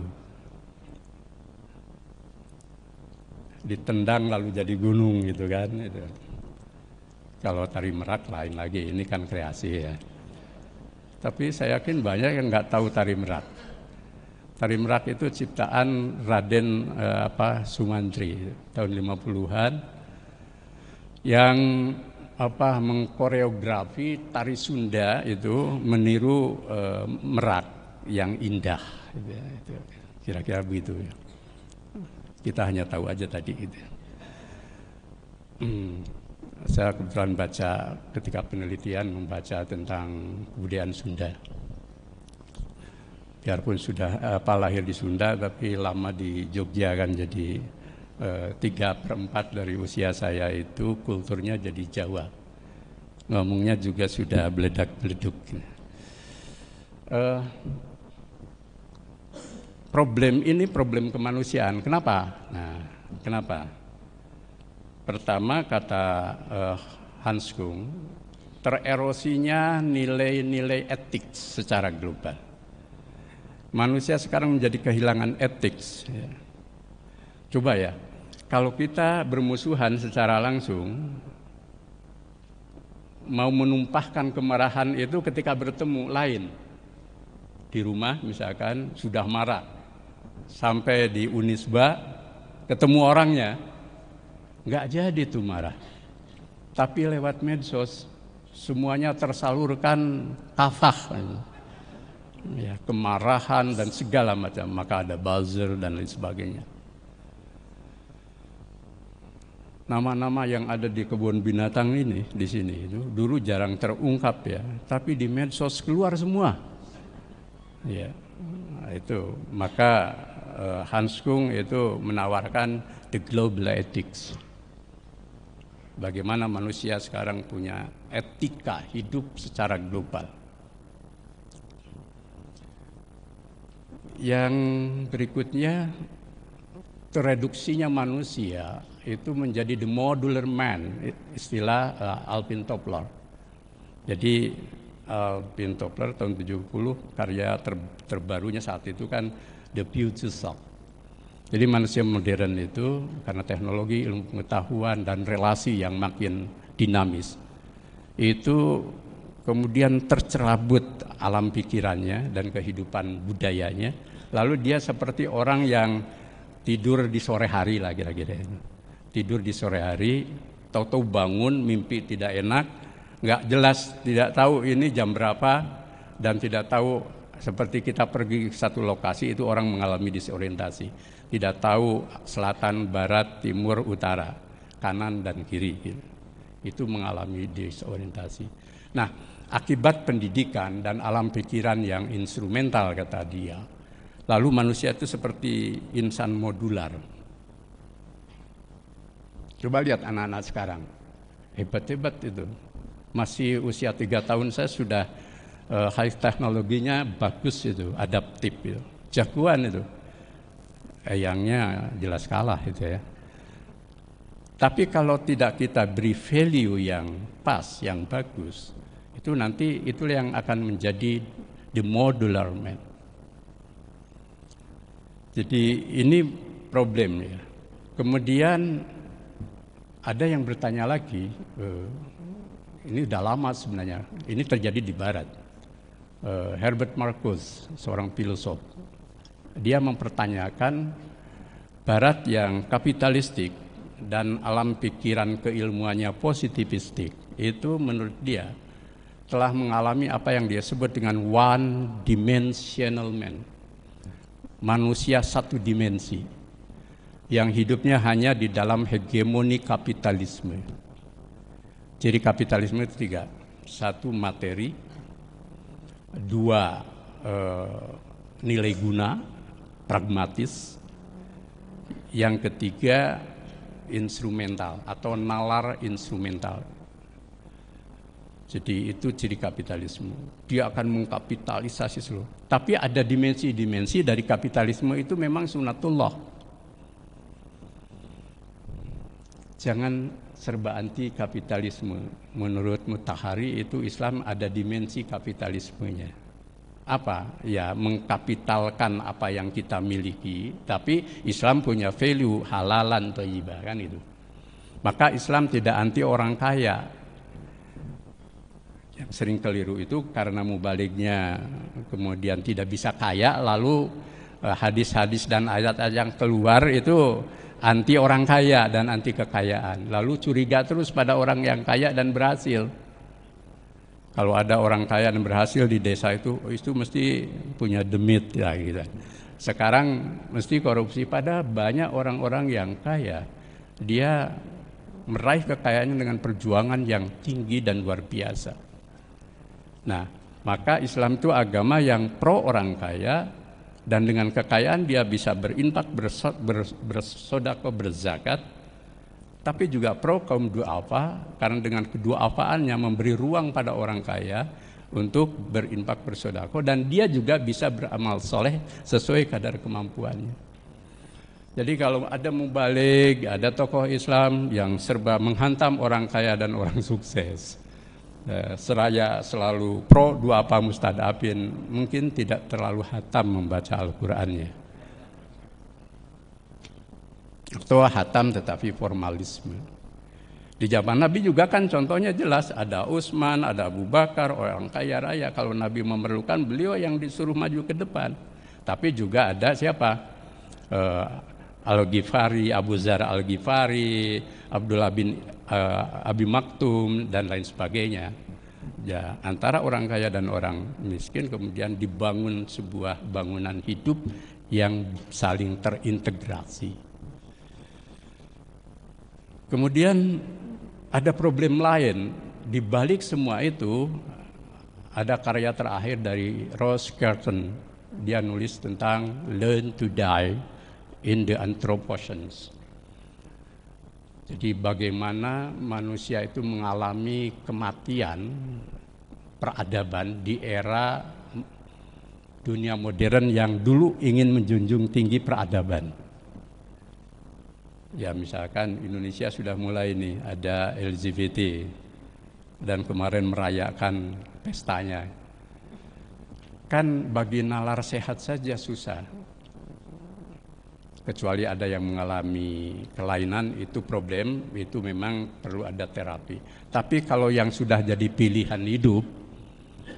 Ditendang lalu jadi gunung gitu kan. itu Kalau tari merak lain lagi, ini kan kreasi ya. Tapi saya yakin banyak yang nggak tahu tari merak Tari Merak itu ciptaan Raden eh, apa Sumantri tahun 50-an yang apa mengkoreografi tari Sunda itu meniru eh, Merak yang indah gitu ya, kira-kira begitu ya. Kita hanya tahu aja tadi itu. Ya. Hmm. Saya kebetulan baca ketika penelitian membaca tentang kebudayaan Sunda biarpun sudah eh, apa lahir di Sunda tapi lama di Jogja kan jadi eh, tiga perempat perempat dari usia saya itu kulturnya jadi Jawa ngomongnya juga sudah beledak beleduk eh, problem ini problem kemanusiaan kenapa nah kenapa pertama kata eh, Hans Kung tererosinya nilai-nilai etik secara global manusia sekarang menjadi kehilangan etik. Ya. Coba ya, kalau kita bermusuhan secara langsung, mau menumpahkan kemarahan itu ketika bertemu lain. Di rumah misalkan sudah marah, sampai di Unisba, ketemu orangnya, nggak jadi tuh marah. Tapi lewat medsos, semuanya tersalurkan kafah ya, kemarahan dan segala macam. Maka ada buzzer dan lain sebagainya. Nama-nama yang ada di kebun binatang ini di sini itu dulu jarang terungkap ya, tapi di medsos keluar semua. Ya, itu maka Hanskung eh, Hans Kung itu menawarkan the global ethics. Bagaimana manusia sekarang punya etika hidup secara global Yang berikutnya tereduksinya manusia itu menjadi the modular man, istilah uh, Alvin Toffler. Jadi eh, Alvin Toffler tahun 70 karya ter terbarunya saat itu kan The Future Shock. Jadi manusia modern itu karena teknologi, ilmu pengetahuan dan relasi yang makin dinamis itu kemudian tercerabut alam pikirannya dan kehidupan budayanya. Lalu dia seperti orang yang tidur di sore hari lah kira-kira. Tidur di sore hari, tahu-tahu bangun, mimpi tidak enak, nggak jelas, tidak tahu ini jam berapa dan tidak tahu seperti kita pergi ke satu lokasi itu orang mengalami disorientasi. Tidak tahu selatan, barat, timur, utara, kanan dan kiri. Itu mengalami disorientasi. Nah, akibat pendidikan dan alam pikiran yang instrumental kata dia. Lalu manusia itu seperti insan modular. Coba lihat anak-anak sekarang. Hebat-hebat itu. Masih usia tiga tahun saya sudah uh, high teknologinya bagus itu, adaptif itu. Jagoan itu. Eyangnya jelas kalah itu ya. Tapi kalau tidak kita beri value yang pas, yang bagus, itu nanti itu yang akan menjadi the modular man. Jadi ini problem ya. Kemudian ada yang bertanya lagi, eh, ini udah lama sebenarnya. Ini terjadi di Barat. Eh, Herbert Marcus, seorang filosof, dia mempertanyakan Barat yang kapitalistik dan alam pikiran keilmuannya positivistik itu menurut dia telah mengalami apa yang dia sebut dengan one dimensional man. Manusia satu dimensi yang hidupnya hanya di dalam hegemoni kapitalisme. Jadi kapitalisme itu tiga. Satu materi, dua eh, nilai guna, pragmatis, yang ketiga instrumental atau nalar instrumental jadi itu ciri kapitalisme. Dia akan mengkapitalisasi seluruh. Tapi ada dimensi-dimensi dari kapitalisme itu memang sunatullah. Jangan serba anti kapitalisme. Menurut Mutahari itu Islam ada dimensi kapitalismenya. Apa? Ya mengkapitalkan apa yang kita miliki, tapi Islam punya value halalan toyibah kan itu. Maka Islam tidak anti orang kaya, yang sering keliru itu karena mubaliknya kemudian tidak bisa kaya lalu eh, hadis-hadis dan ayat-ayat yang keluar itu anti orang kaya dan anti kekayaan. Lalu curiga terus pada orang yang kaya dan berhasil. Kalau ada orang kaya dan berhasil di desa itu, oh itu mesti punya demit ya gitu. Sekarang mesti korupsi pada banyak orang-orang yang kaya. Dia meraih kekayaannya dengan perjuangan yang tinggi dan luar biasa. Nah, maka Islam itu agama yang pro orang kaya dan dengan kekayaan dia bisa berinfak, bersodako, berzakat, tapi juga pro kaum duafa karena dengan kedua yang memberi ruang pada orang kaya untuk berinfak bersodako dan dia juga bisa beramal soleh sesuai kadar kemampuannya. Jadi kalau ada mubalik, ada tokoh Islam yang serba menghantam orang kaya dan orang sukses. Eh, seraya selalu pro dua apa mustadapin mungkin tidak terlalu hatam membaca Al-Qur'annya. Atau hatam tetapi formalisme. Di zaman Nabi juga kan contohnya jelas ada Utsman, ada Abu Bakar, orang kaya raya. Kalau Nabi memerlukan beliau yang disuruh maju ke depan. Tapi juga ada siapa? Eh, Al Ghifari, Abu Zar Al Ghifari, Abdullah bin uh, Abi Maktum dan lain sebagainya. Ya, antara orang kaya dan orang miskin kemudian dibangun sebuah bangunan hidup yang saling terintegrasi. Kemudian ada problem lain di balik semua itu ada karya terakhir dari Rose Curtin. Dia nulis tentang learn to die in the Anthropocene jadi bagaimana manusia itu mengalami kematian peradaban di era dunia modern yang dulu ingin menjunjung tinggi peradaban. Ya misalkan Indonesia sudah mulai nih ada LGBT dan kemarin merayakan pestanya. Kan bagi nalar sehat saja susah kecuali ada yang mengalami kelainan itu problem itu memang perlu ada terapi. Tapi kalau yang sudah jadi pilihan hidup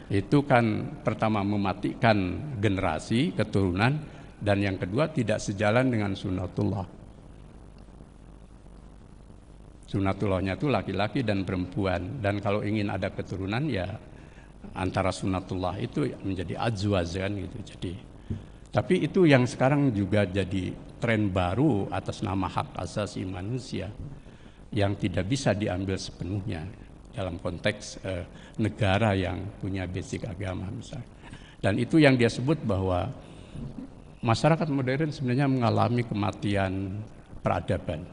itu kan pertama mematikan generasi keturunan dan yang kedua tidak sejalan dengan sunatullah. Sunatullahnya itu laki-laki dan perempuan dan kalau ingin ada keturunan ya antara sunatullah itu menjadi azwaz kan gitu. Jadi tapi itu yang sekarang juga jadi tren baru atas nama hak asasi manusia yang tidak bisa diambil sepenuhnya dalam konteks eh, negara yang punya basic agama misalnya. Dan itu yang dia sebut bahwa masyarakat modern sebenarnya mengalami kematian peradaban.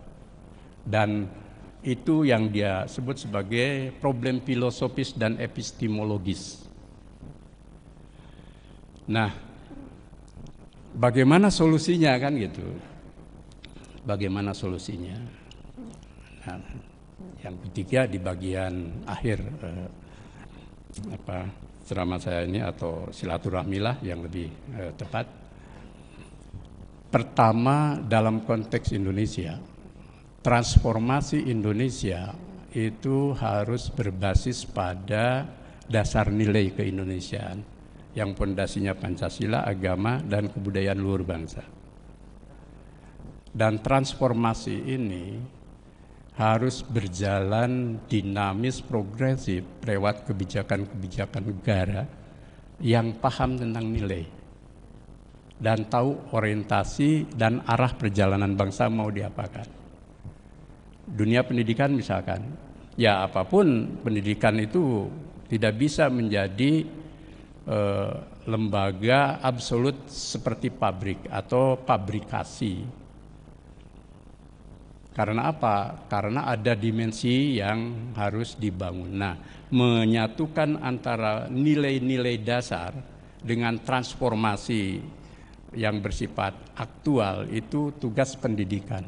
Dan itu yang dia sebut sebagai problem filosofis dan epistemologis. Nah, bagaimana solusinya kan gitu bagaimana solusinya nah, yang ketiga di bagian akhir eh, apa ceramah saya ini atau silaturahmi lah yang lebih eh, tepat pertama dalam konteks Indonesia transformasi Indonesia itu harus berbasis pada dasar nilai keindonesiaan yang pondasinya Pancasila, agama, dan kebudayaan luhur bangsa. Dan transformasi ini harus berjalan dinamis progresif lewat kebijakan-kebijakan negara yang paham tentang nilai dan tahu orientasi dan arah perjalanan bangsa mau diapakan. Dunia pendidikan misalkan, ya apapun pendidikan itu tidak bisa menjadi Eh, lembaga absolut seperti pabrik atau pabrikasi. Karena apa? Karena ada dimensi yang harus dibangun. Nah, menyatukan antara nilai-nilai dasar dengan transformasi yang bersifat aktual itu tugas pendidikan.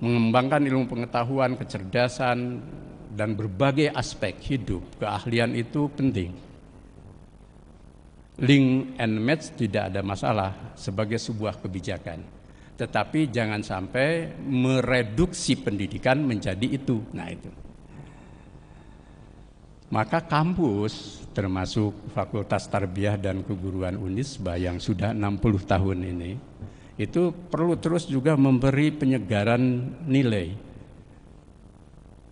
Mengembangkan ilmu pengetahuan, kecerdasan, dan berbagai aspek hidup, keahlian itu penting. Link and match tidak ada masalah sebagai sebuah kebijakan. Tetapi jangan sampai mereduksi pendidikan menjadi itu. Nah itu. Maka kampus termasuk Fakultas Tarbiyah dan Keguruan Unisba yang sudah 60 tahun ini itu perlu terus juga memberi penyegaran nilai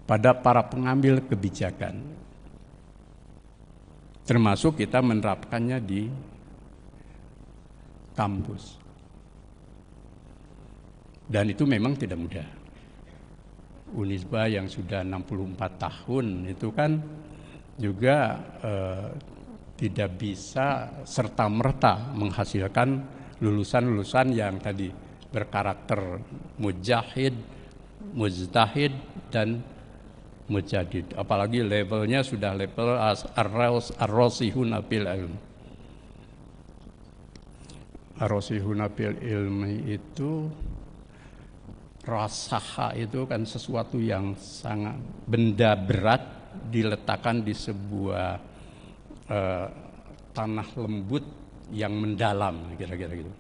pada para pengambil kebijakan. Termasuk kita menerapkannya di kampus. Dan itu memang tidak mudah. Unisba yang sudah 64 tahun itu kan juga eh, tidak bisa serta-merta menghasilkan lulusan-lulusan yang tadi berkarakter mujahid, mujtahid, dan mujadid apalagi levelnya sudah level as arros arrosihun bil ilm arrosihun bil ilmi itu rasaha itu kan sesuatu yang sangat benda berat diletakkan di sebuah eh, tanah lembut yang mendalam kira-kira gitu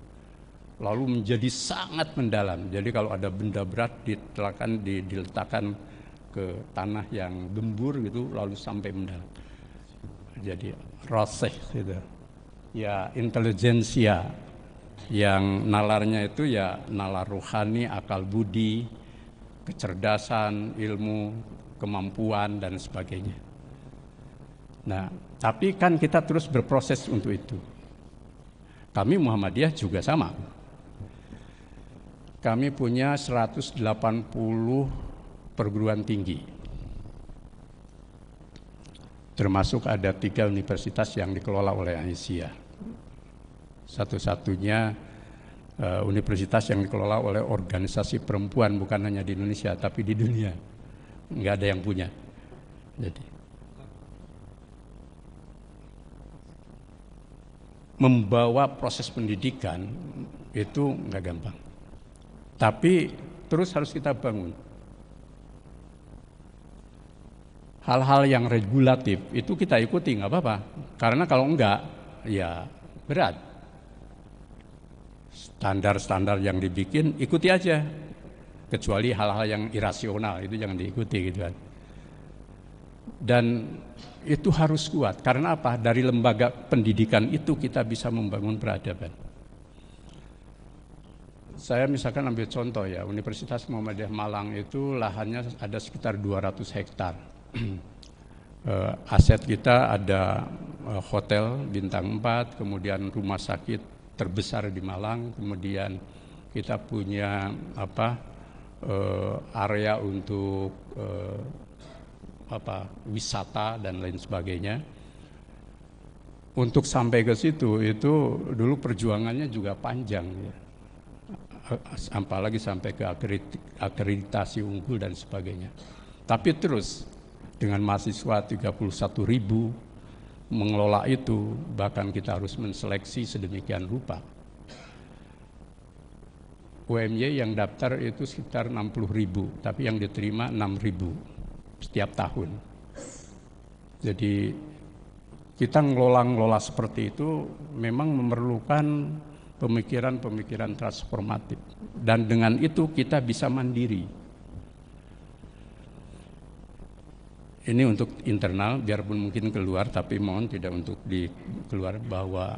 lalu menjadi sangat mendalam jadi kalau ada benda berat diletakkan di, diletakkan ke tanah yang gembur gitu lalu sampai mendalam jadi raseh gitu ya intelijensia yang nalarnya itu ya nalar rohani akal budi kecerdasan ilmu kemampuan dan sebagainya nah tapi kan kita terus berproses untuk itu kami Muhammadiyah juga sama kami punya 180 perguruan tinggi. Termasuk ada tiga universitas yang dikelola oleh Aisyah. Satu-satunya uh, universitas yang dikelola oleh organisasi perempuan bukan hanya di Indonesia tapi di dunia. Nggak ada yang punya. Jadi membawa proses pendidikan itu nggak gampang. Tapi terus harus kita bangun. hal-hal yang regulatif itu kita ikuti nggak apa-apa karena kalau enggak ya berat standar-standar yang dibikin ikuti aja kecuali hal-hal yang irasional itu jangan diikuti gitu kan dan itu harus kuat karena apa dari lembaga pendidikan itu kita bisa membangun peradaban saya misalkan ambil contoh ya Universitas Muhammadiyah Malang itu lahannya ada sekitar 200 hektar uh, aset kita ada uh, hotel bintang 4, kemudian rumah sakit terbesar di Malang, kemudian kita punya apa uh, area untuk uh, apa wisata dan lain sebagainya. Untuk sampai ke situ itu dulu perjuangannya juga panjang ya. Apalagi sampai ke akreditasi unggul dan sebagainya. Tapi terus dengan mahasiswa 31 ribu mengelola itu bahkan kita harus menseleksi sedemikian rupa UMY yang daftar itu sekitar 60 ribu, tapi yang diterima 6 ribu setiap tahun. Jadi kita ngelola-ngelola seperti itu memang memerlukan pemikiran-pemikiran transformatif. Dan dengan itu kita bisa mandiri. ini untuk internal biarpun mungkin keluar tapi mohon tidak untuk di keluar bahwa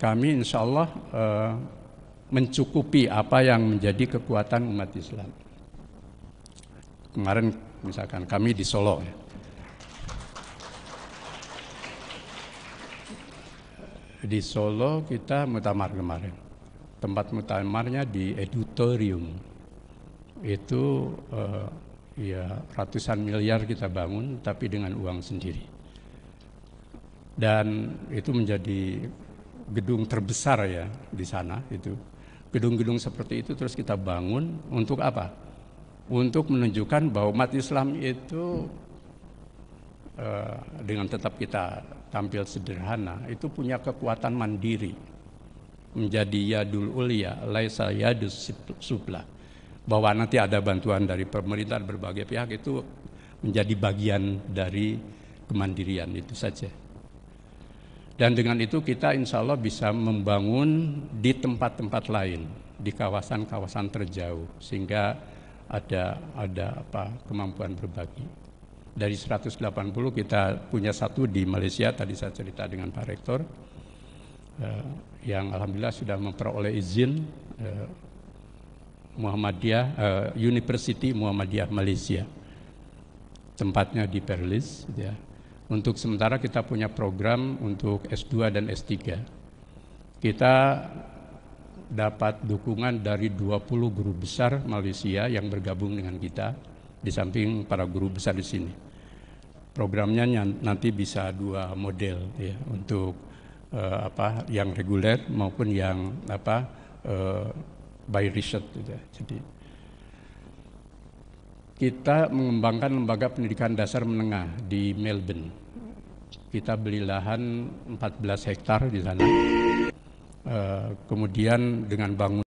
kami insya Allah uh, mencukupi apa yang menjadi kekuatan umat Islam kemarin misalkan kami di Solo ya. di Solo kita mutamar kemarin tempat mutamarnya di Edutorium itu uh, ya ratusan miliar kita bangun tapi dengan uang sendiri. Dan itu menjadi gedung terbesar ya di sana itu. Gedung-gedung seperti itu terus kita bangun untuk apa? Untuk menunjukkan bahwa umat Islam itu uh, dengan tetap kita tampil sederhana itu punya kekuatan mandiri menjadi yadul ulia laisa yadus supla bahwa nanti ada bantuan dari pemerintah berbagai pihak itu menjadi bagian dari kemandirian itu saja. Dan dengan itu kita insya Allah bisa membangun di tempat-tempat lain, di kawasan-kawasan terjauh, sehingga ada ada apa kemampuan berbagi. Dari 180 kita punya satu di Malaysia, tadi saya cerita dengan Pak Rektor, eh, yang alhamdulillah sudah memperoleh izin eh, Muhammadiyah uh, University Muhammadiyah Malaysia. Tempatnya di Perlis gitu ya. Untuk sementara kita punya program untuk S2 dan S3. Kita dapat dukungan dari 20 guru besar Malaysia yang bergabung dengan kita di samping para guru besar di sini. Programnya nanti bisa dua model gitu ya untuk uh, apa yang reguler maupun yang apa uh, by riset gitu ya. Jadi kita mengembangkan lembaga pendidikan dasar menengah di Melbourne. Kita beli lahan 14 hektar di sana. Uh, kemudian dengan bangun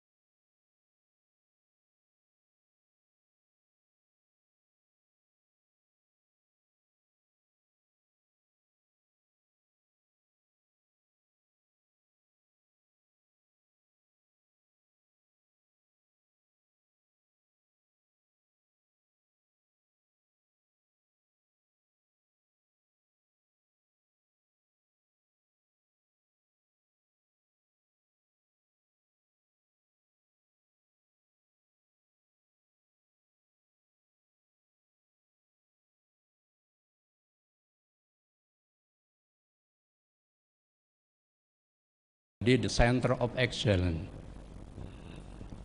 menjadi the center of excellence.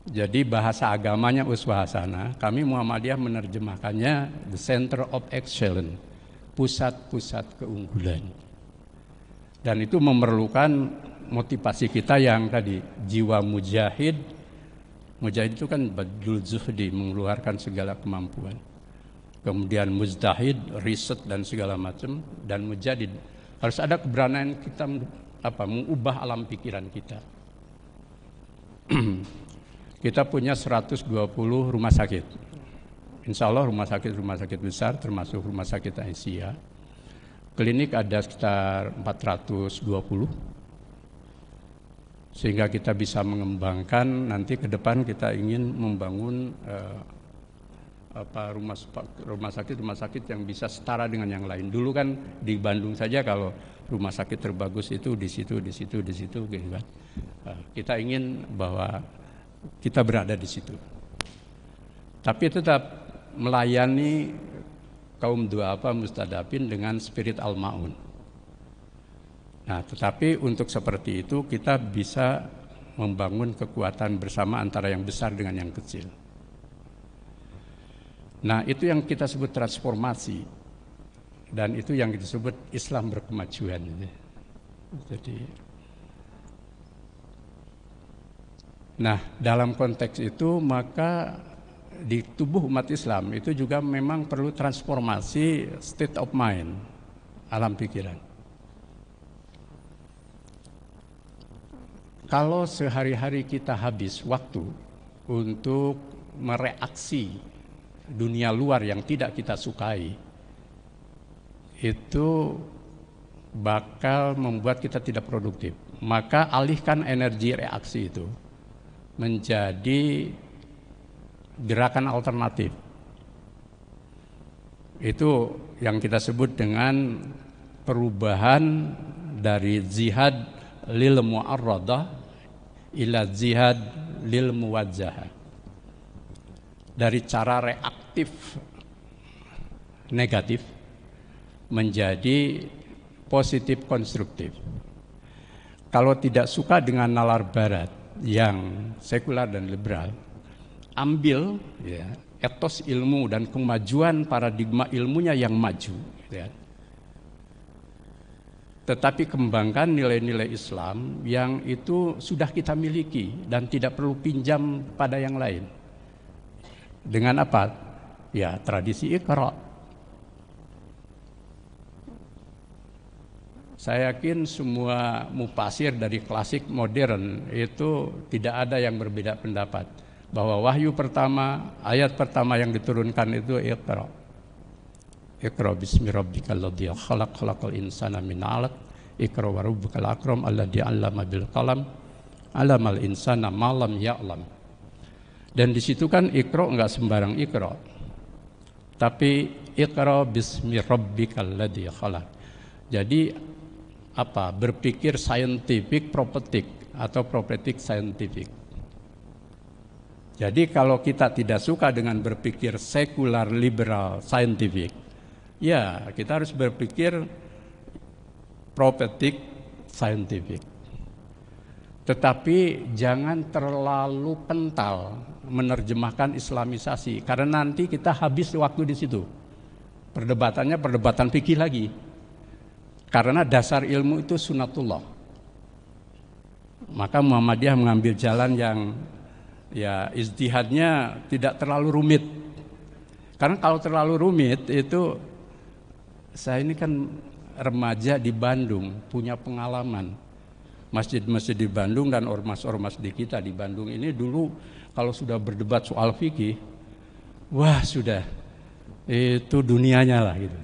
Jadi bahasa agamanya uswah hasanah, kami Muhammadiyah menerjemahkannya the center of excellence, pusat-pusat keunggulan. Dan itu memerlukan motivasi kita yang tadi jiwa mujahid. Mujahid itu kan badul zuhdi, mengeluarkan segala kemampuan. Kemudian mujtahid, riset dan segala macam dan mujadid. Harus ada keberanian kita apa mengubah alam pikiran kita. kita punya 120 rumah sakit. Insya Allah rumah sakit-rumah sakit besar termasuk rumah sakit Asia. Klinik ada sekitar 420 sehingga kita bisa mengembangkan nanti ke depan kita ingin membangun eh, apa rumah rumah sakit rumah sakit yang bisa setara dengan yang lain. Dulu kan di Bandung saja kalau rumah sakit terbagus itu di situ, di situ, di situ, gitu kan. Eh, kita ingin bahwa kita berada di situ. Tapi tetap melayani kaum dua apa mustadapin dengan spirit al-maun. Nah, tetapi untuk seperti itu kita bisa membangun kekuatan bersama antara yang besar dengan yang kecil. Nah, itu yang kita sebut transformasi dan itu yang disebut Islam berkemajuan jadi nah dalam konteks itu maka di tubuh umat Islam itu juga memang perlu transformasi state of mind alam pikiran kalau sehari-hari kita habis waktu untuk mereaksi dunia luar yang tidak kita sukai itu bakal membuat kita tidak produktif. Maka alihkan energi reaksi itu menjadi gerakan alternatif. Itu yang kita sebut dengan perubahan dari jihad lil mu'arradah ila jihad lil muwajjah. Dari cara reaktif negatif menjadi positif konstruktif. Kalau tidak suka dengan nalar barat yang sekular dan liberal, ambil ya, etos ilmu dan kemajuan paradigma ilmunya yang maju. Ya. Tetapi kembangkan nilai-nilai Islam yang itu sudah kita miliki dan tidak perlu pinjam pada yang lain. Dengan apa? Ya tradisi ikhra, Saya yakin semua mupasir dari klasik modern itu tidak ada yang berbeda pendapat bahwa wahyu pertama, ayat pertama yang diturunkan itu Iqra. Iqra bismi rabbikal ladzi khalaq khalaqal insana min 'alaq. Iqra wa rabbukal akram alladzi 'allama bil qalam. 'Alamal insana malam alam Dan di situ kan Iqra enggak sembarang Iqra. Tapi Iqra bismi rabbikal ladzi khalaq. Jadi apa berpikir scientific propetik atau propetik scientific. Jadi kalau kita tidak suka dengan berpikir sekular liberal scientific, ya kita harus berpikir propetik scientific. Tetapi jangan terlalu pental menerjemahkan islamisasi karena nanti kita habis waktu di situ. Perdebatannya perdebatan fikih lagi. Karena dasar ilmu itu sunatullah. Maka Muhammadiyah mengambil jalan yang ya izdihadnya tidak terlalu rumit. Karena kalau terlalu rumit itu saya ini kan remaja di Bandung punya pengalaman masjid-masjid di Bandung dan ormas-ormas di kita di Bandung ini dulu kalau sudah berdebat soal fikih wah sudah itu dunianya lah gitu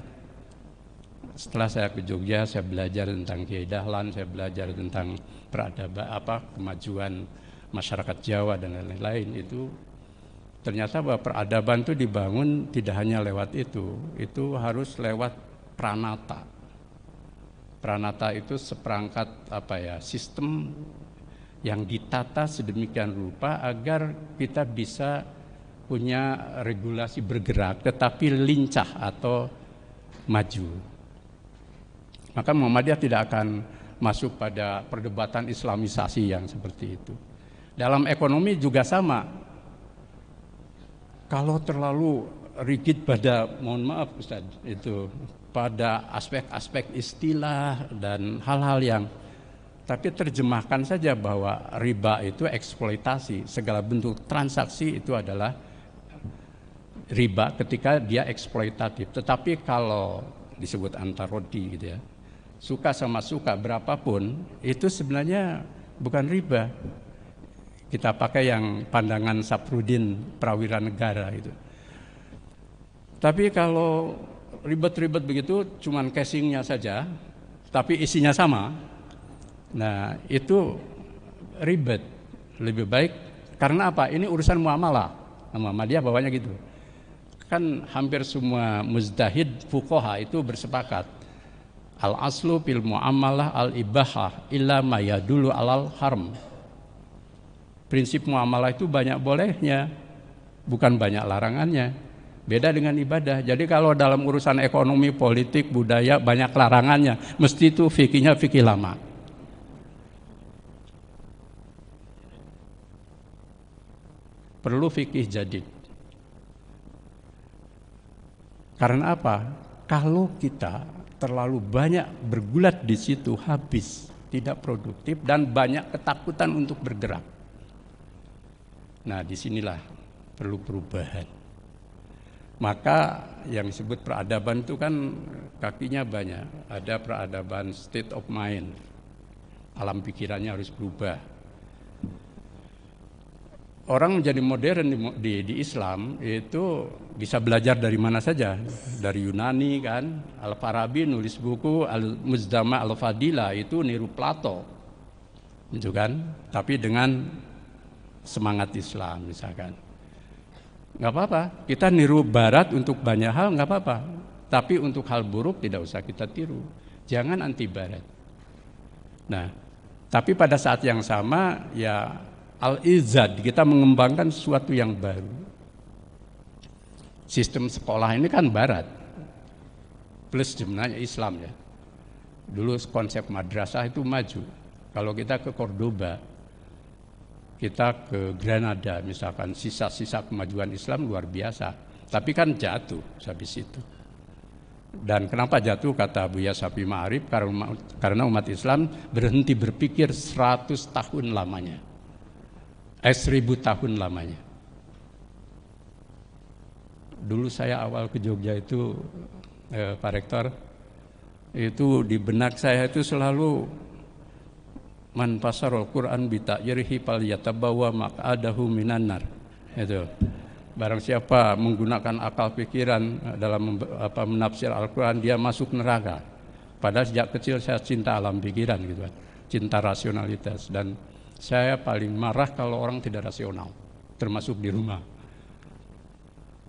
setelah saya ke Jogja saya belajar tentang Kiai Dahlan saya belajar tentang peradaban apa kemajuan masyarakat Jawa dan lain-lain itu ternyata bahwa peradaban itu dibangun tidak hanya lewat itu itu harus lewat pranata pranata itu seperangkat apa ya sistem yang ditata sedemikian rupa agar kita bisa punya regulasi bergerak tetapi lincah atau maju maka Muhammadiyah tidak akan masuk pada perdebatan islamisasi yang seperti itu. Dalam ekonomi juga sama. Kalau terlalu rigid pada mohon maaf Ustaz itu pada aspek-aspek istilah dan hal-hal yang tapi terjemahkan saja bahwa riba itu eksploitasi segala bentuk transaksi itu adalah riba ketika dia eksploitatif tetapi kalau disebut antarodi gitu ya suka sama suka berapapun itu sebenarnya bukan riba. Kita pakai yang pandangan Saprudin Prawira Negara itu. Tapi kalau ribet-ribet begitu cuman casingnya saja tapi isinya sama. Nah, itu ribet. Lebih baik karena apa? Ini urusan muamalah. Muhammadiyah bawahnya gitu. Kan hampir semua muzdahid fukoha itu bersepakat Al aslu fil muamalah al ibahah illa maya dulu alal haram. Prinsip muamalah itu banyak bolehnya, bukan banyak larangannya. Beda dengan ibadah. Jadi kalau dalam urusan ekonomi, politik, budaya banyak larangannya, mesti itu fikihnya fikih lama. Perlu fikih jadid. Karena apa? Kalau kita terlalu banyak bergulat di situ habis, tidak produktif dan banyak ketakutan untuk bergerak. Nah, disinilah perlu perubahan. Maka yang disebut peradaban itu kan kakinya banyak. Ada peradaban state of mind. Alam pikirannya harus berubah orang menjadi modern di, di, di Islam itu bisa belajar dari mana saja, dari Yunani kan, Al Farabi nulis buku Al Muzdama Al Fadila itu niru Plato, gitu kan? Tapi dengan semangat Islam misalkan. Nggak apa-apa, kita niru Barat untuk banyak hal nggak apa-apa, tapi untuk hal buruk tidak usah kita tiru. Jangan anti Barat. Nah, tapi pada saat yang sama ya al-izad, kita mengembangkan sesuatu yang baru. Sistem sekolah ini kan barat, plus jumlahnya Islam ya. Dulu konsep madrasah itu maju. Kalau kita ke Cordoba, kita ke Granada misalkan sisa-sisa kemajuan Islam luar biasa. Tapi kan jatuh habis itu. Dan kenapa jatuh kata Buya Sapi Ma'arif karena umat Islam berhenti berpikir 100 tahun lamanya eh, seribu tahun lamanya. Dulu saya awal ke Jogja itu, eh, Pak Rektor, itu di benak saya itu selalu man pasarul Quran bita yirhi fal yatabawa maq'adahu minanar itu barang siapa menggunakan akal pikiran eh, dalam apa menafsir Al-Qur'an dia masuk neraka padahal sejak kecil saya cinta alam pikiran gitu kan. cinta rasionalitas dan saya paling marah kalau orang tidak rasional, termasuk di rumah.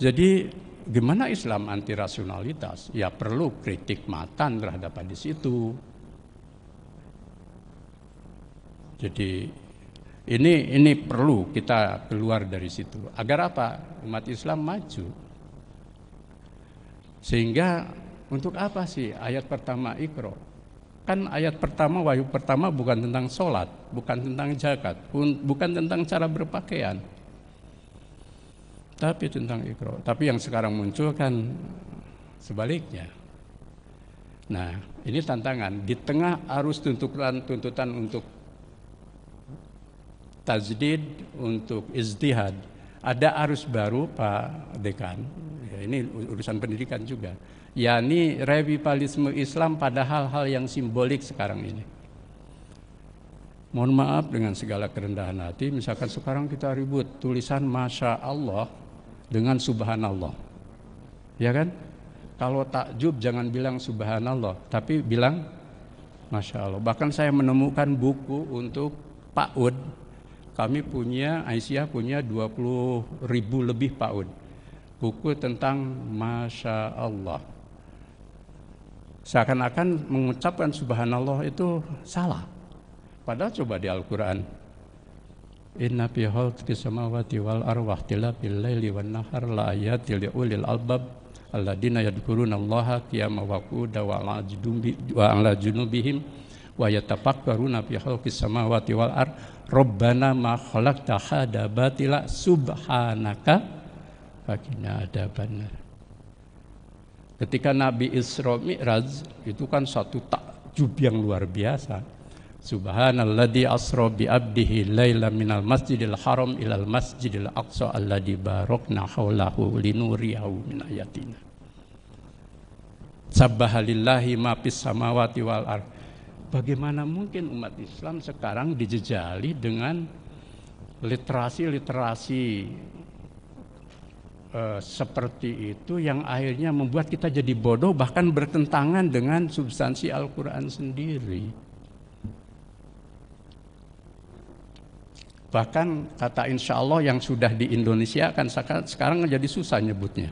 Jadi gimana Islam anti rasionalitas? Ya perlu kritik matan terhadap hadis itu. Jadi ini ini perlu kita keluar dari situ agar apa umat Islam maju. Sehingga untuk apa sih ayat pertama Iqra? Kan ayat pertama, wahyu pertama bukan tentang sholat, bukan tentang zakat, bukan tentang cara berpakaian. Tapi tentang ikro. Tapi yang sekarang muncul kan sebaliknya. Nah, ini tantangan di tengah arus tuntutan tuntutan untuk tajdid, untuk izdihad. Ada arus baru Pak Dekan, ya, ini urusan pendidikan juga yakni revivalisme Islam pada hal-hal yang simbolik sekarang ini. Mohon maaf dengan segala kerendahan hati, misalkan sekarang kita ribut tulisan Masya Allah dengan Subhanallah. Ya kan? Kalau takjub jangan bilang Subhanallah, tapi bilang Masya Allah. Bahkan saya menemukan buku untuk Pak Ud. Kami punya, Aisyah punya 20 ribu lebih Pak Ud. Buku tentang Masya Allah. Seakan-akan mengucapkan subhanallah itu salah. Padahal coba di Al-Quran. Inna fi khalqis samawati wal arwah tilafil laili wan nahar la ayatil ulil albab alladina yadkuruna Allaha qiyama wa qu'uda wa ala judumbi wa ala junubihim wa yatafakkaruna fi khalqis samawati wal ar rabbana ma khalaqta hada batila subhanaka fakina adzabannar benar Ketika Nabi Isra Mi'raj itu kan satu takjub yang luar biasa. Subhanalladzi asra bi abdihi laila minal masjidil haram ilal masjidil aqsa alladzi barakna haulahu linuriyahu min ayatina. Sabbaha ma fis samawati wal ar. Bagaimana mungkin umat Islam sekarang dijejali dengan literasi-literasi Eh, seperti itu yang akhirnya membuat kita jadi bodoh bahkan bertentangan dengan substansi Al-Qur'an sendiri. Bahkan kata insya Allah yang sudah di Indonesia kan sekarang jadi susah nyebutnya.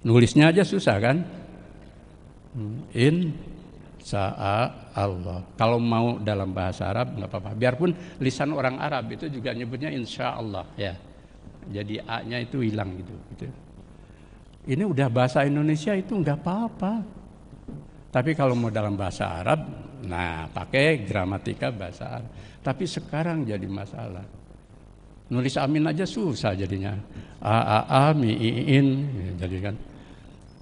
Nulisnya aja susah kan? Hmm, in sa'a Allah. Kalau mau dalam bahasa Arab nggak apa-apa. Biarpun lisan orang Arab itu juga nyebutnya insya Allah ya jadi A-nya itu hilang gitu. gitu. Ini udah bahasa Indonesia itu nggak apa-apa. Tapi kalau mau dalam bahasa Arab, nah pakai gramatika bahasa Arab. Tapi sekarang jadi masalah. Nulis amin aja susah jadinya. A a a mi i in jadi kan.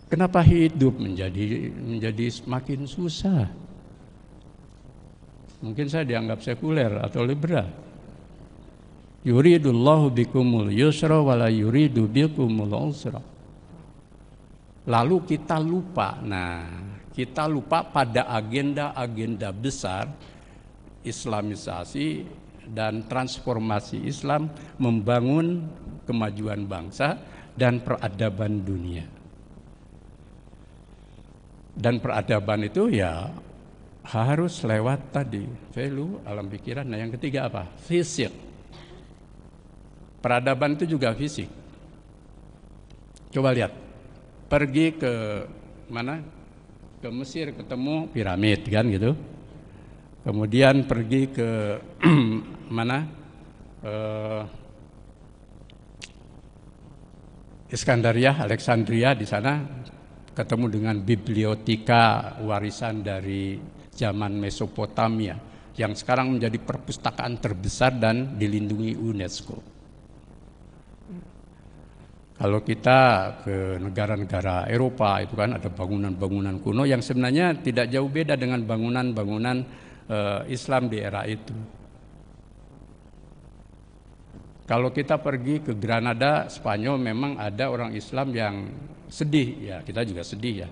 Kenapa hidup menjadi menjadi semakin susah? Mungkin saya dianggap sekuler atau liberal. Yuridullahu bikumul yusra wala yuridu bikumul usra. Lalu kita lupa. Nah, kita lupa pada agenda-agenda besar Islamisasi dan transformasi Islam membangun kemajuan bangsa dan peradaban dunia. Dan peradaban itu ya harus lewat tadi value alam pikiran. Nah yang ketiga apa? Fisik Peradaban itu juga fisik. Coba lihat. Pergi ke mana? Ke Mesir ketemu piramid kan gitu. Kemudian pergi ke mana? Uh, eh, Iskandaria, Alexandria di sana ketemu dengan bibliotika warisan dari zaman Mesopotamia yang sekarang menjadi perpustakaan terbesar dan dilindungi UNESCO. Kalau kita ke negara-negara Eropa itu kan ada bangunan-bangunan kuno yang sebenarnya tidak jauh beda dengan bangunan-bangunan eh, Islam di era itu. Kalau kita pergi ke Granada, Spanyol memang ada orang Islam yang sedih, ya kita juga sedih ya.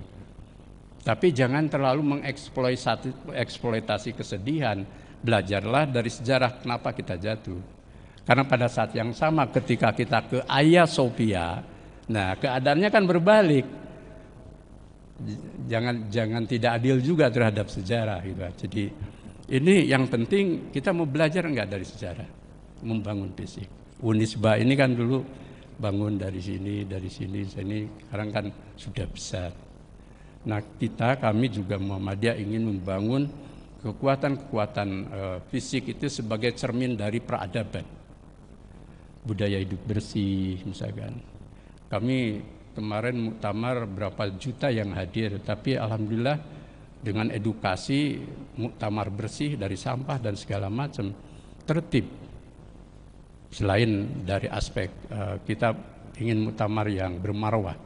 Tapi jangan terlalu mengeksploitasi kesedihan. Belajarlah dari sejarah kenapa kita jatuh. Karena pada saat yang sama ketika kita ke Ayah Sophia, nah keadaannya kan berbalik. Jangan jangan tidak adil juga terhadap sejarah gitu. Jadi ini yang penting kita mau belajar enggak dari sejarah membangun fisik. Unisba ini kan dulu bangun dari sini, dari sini, sini. Sekarang kan sudah besar. Nah kita kami juga Muhammadiyah ingin membangun kekuatan-kekuatan e, fisik itu sebagai cermin dari peradaban budaya hidup bersih misalkan. Kami kemarin muktamar berapa juta yang hadir, tapi alhamdulillah dengan edukasi muktamar bersih dari sampah dan segala macam tertib. Selain dari aspek eh, kita ingin muktamar yang bermarwah,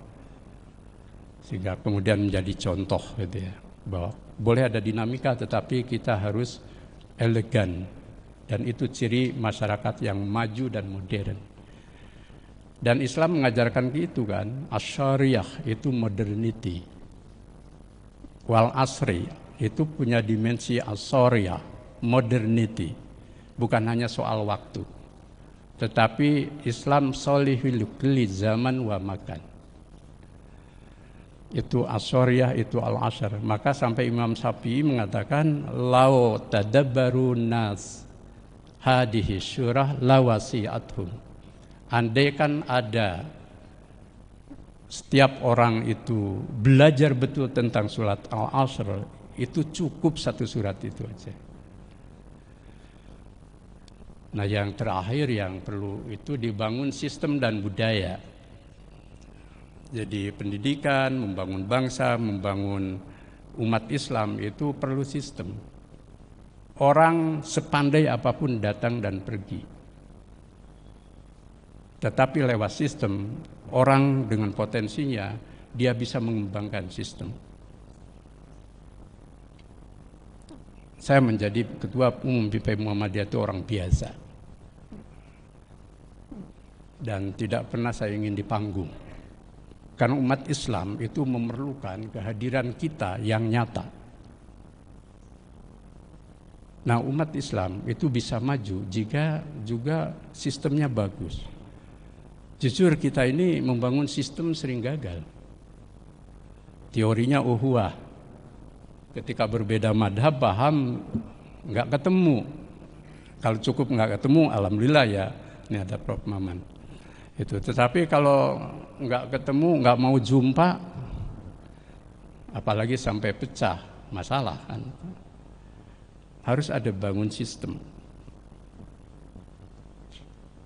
sehingga kemudian menjadi contoh gitu ya bahwa boleh ada dinamika tetapi kita harus elegan dan itu ciri masyarakat yang maju dan modern. Dan Islam mengajarkan itu kan, asyariah itu modernity. Wal asri itu punya dimensi asyariah, modernity. Bukan hanya soal waktu. Tetapi Islam solihul zaman wa makan itu asoria itu al ashar maka sampai Imam Syafi'i mengatakan lau tadabaru nas hadihi syurah Andai Andaikan ada setiap orang itu belajar betul tentang surat Al-Asr, itu cukup satu surat itu aja. Nah yang terakhir yang perlu itu dibangun sistem dan budaya. Jadi pendidikan, membangun bangsa, membangun umat Islam itu perlu sistem. Orang sepandai apapun datang dan pergi. Tetapi lewat sistem, orang dengan potensinya, dia bisa mengembangkan sistem. Saya menjadi ketua umum BP Muhammadiyah itu orang biasa. Dan tidak pernah saya ingin di panggung. Karena umat Islam itu memerlukan kehadiran kita yang nyata Nah umat Islam itu bisa maju jika juga sistemnya bagus. Jujur kita ini membangun sistem sering gagal. Teorinya uhuah. Ketika berbeda madhab, paham, nggak ketemu. Kalau cukup nggak ketemu, alhamdulillah ya. Ini ada Prof. Maman. Itu. Tetapi kalau nggak ketemu, nggak mau jumpa, apalagi sampai pecah masalah kan harus ada bangun sistem.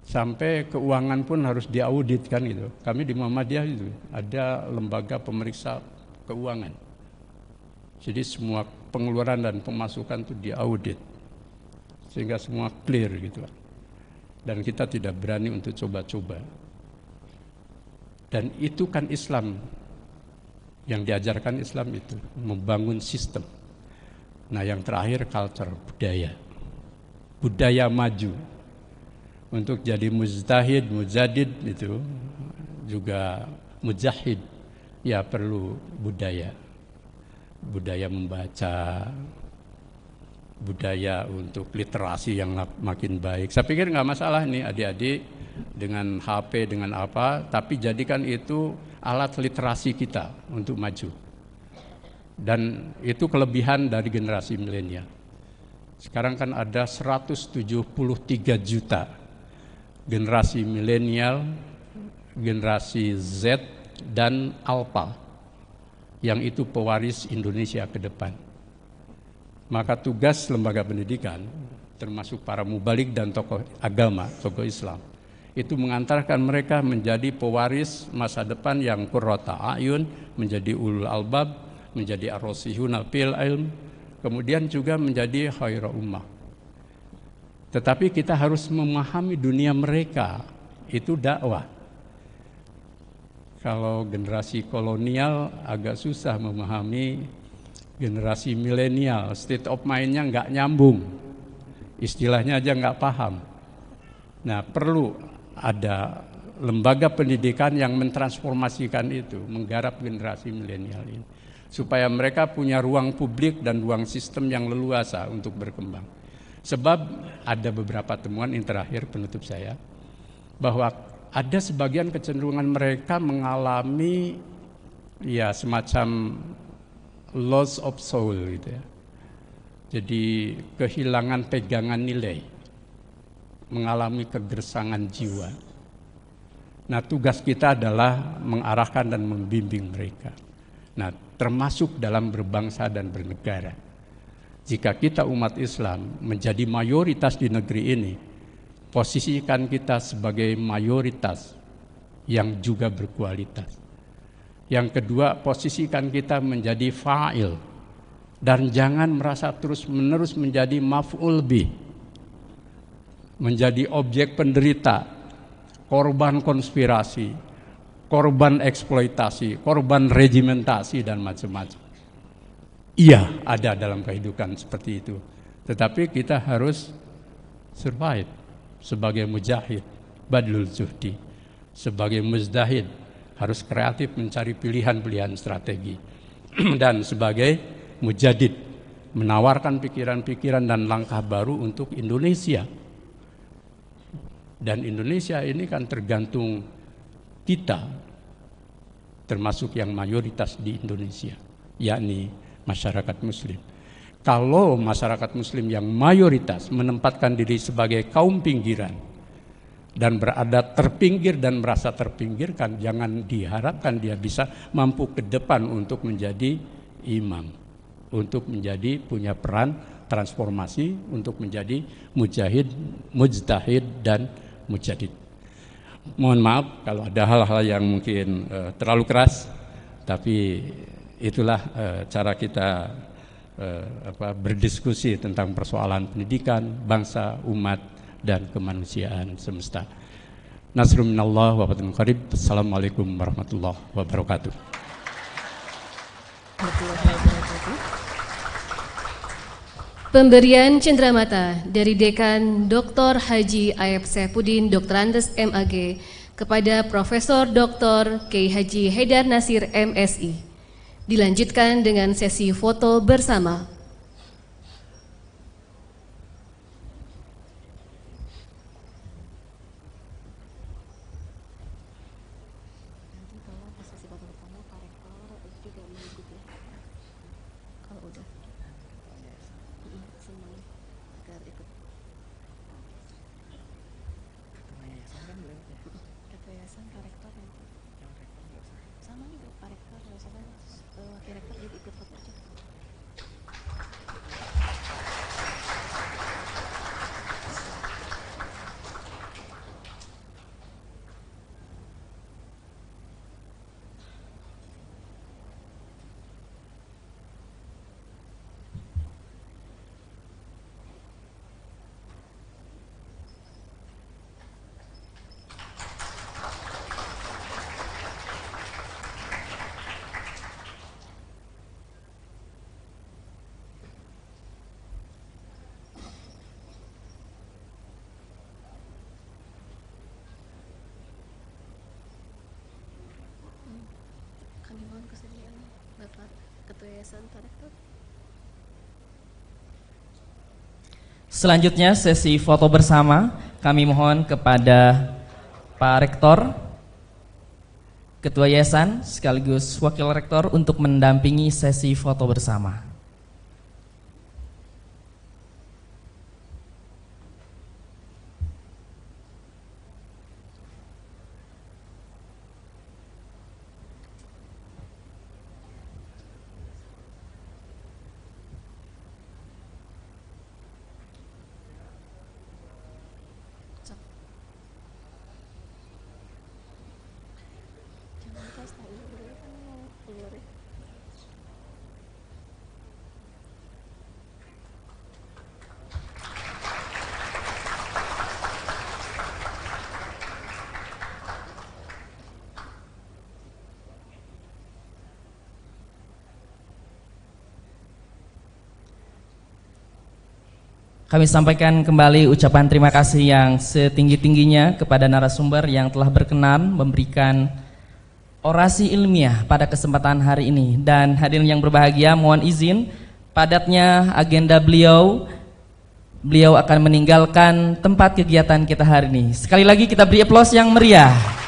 Sampai keuangan pun harus diaudit kan gitu. Kami di Muhammadiyah itu ada lembaga pemeriksa keuangan. Jadi semua pengeluaran dan pemasukan itu diaudit. Sehingga semua clear gitu. Dan kita tidak berani untuk coba-coba. Dan itu kan Islam. Yang diajarkan Islam itu membangun sistem Nah yang terakhir culture, budaya. Budaya maju. Untuk jadi mujtahid, mujadid itu juga mujahid ya perlu budaya. Budaya membaca, budaya untuk literasi yang makin baik. Saya pikir nggak masalah nih adik-adik dengan HP dengan apa, tapi jadikan itu alat literasi kita untuk maju. Dan itu kelebihan dari generasi milenial. Sekarang kan ada 173 juta generasi milenial, generasi Z dan alpha yang itu pewaris Indonesia ke depan. Maka tugas lembaga pendidikan termasuk para mubalik dan tokoh agama, tokoh Islam itu mengantarkan mereka menjadi pewaris masa depan yang kurota ayun, menjadi ulul albab, menjadi arrosihuna fil ilm, kemudian juga menjadi khaira ummah. Tetapi kita harus memahami dunia mereka, itu dakwah. Kalau generasi kolonial agak susah memahami generasi milenial, state of mindnya nggak nyambung, istilahnya aja nggak paham. Nah perlu ada lembaga pendidikan yang mentransformasikan itu, menggarap generasi milenial ini supaya mereka punya ruang publik dan ruang sistem yang leluasa untuk berkembang. Sebab ada beberapa temuan yang terakhir penutup saya bahwa ada sebagian kecenderungan mereka mengalami ya semacam loss of soul gitu ya. Jadi kehilangan pegangan nilai, mengalami kegersangan jiwa. Nah tugas kita adalah mengarahkan dan membimbing mereka. Nah termasuk dalam berbangsa dan bernegara. Jika kita umat Islam menjadi mayoritas di negeri ini, posisikan kita sebagai mayoritas yang juga berkualitas. Yang kedua, posisikan kita menjadi fa'il dan jangan merasa terus-menerus menjadi maf'ul bi. Menjadi objek penderita, korban konspirasi, korban eksploitasi, korban regimentasi dan macam-macam. Iya, ada dalam kehidupan seperti itu. Tetapi kita harus survive sebagai mujahid, badlul zuhdi, sebagai muzdahid, harus kreatif mencari pilihan-pilihan strategi dan sebagai mujadid menawarkan pikiran-pikiran dan langkah baru untuk Indonesia. Dan Indonesia ini kan tergantung kita termasuk yang mayoritas di Indonesia, yakni masyarakat Muslim. Kalau masyarakat Muslim yang mayoritas menempatkan diri sebagai kaum pinggiran dan berada terpinggir dan merasa terpinggirkan, jangan diharapkan dia bisa mampu ke depan untuk menjadi imam, untuk menjadi punya peran transformasi, untuk menjadi mujahid, mujtahid, dan mujadid mohon maaf kalau ada hal-hal yang mungkin uh, terlalu keras, tapi itulah uh, cara kita uh, apa, berdiskusi tentang persoalan pendidikan, bangsa, umat, dan kemanusiaan semesta. Nasrum minallah wa fatun qarib. Assalamualaikum warahmatullahi wabarakatuh. Pemberian cenderamata dari Dekan Dr. Haji Ayep Dr. Andes MAG kepada Profesor Dr. K. Haji Haidar Nasir MSI. Dilanjutkan dengan sesi foto bersama. Selanjutnya sesi foto bersama kami mohon kepada Pak Rektor, Ketua Yayasan sekaligus Wakil Rektor untuk mendampingi sesi foto bersama. Kami sampaikan kembali ucapan terima kasih yang setinggi-tingginya kepada narasumber yang telah berkenan memberikan orasi ilmiah pada kesempatan hari ini. Dan hadirin yang berbahagia, mohon izin padatnya agenda beliau. Beliau akan meninggalkan tempat kegiatan kita hari ini. Sekali lagi kita beri aplaus yang meriah.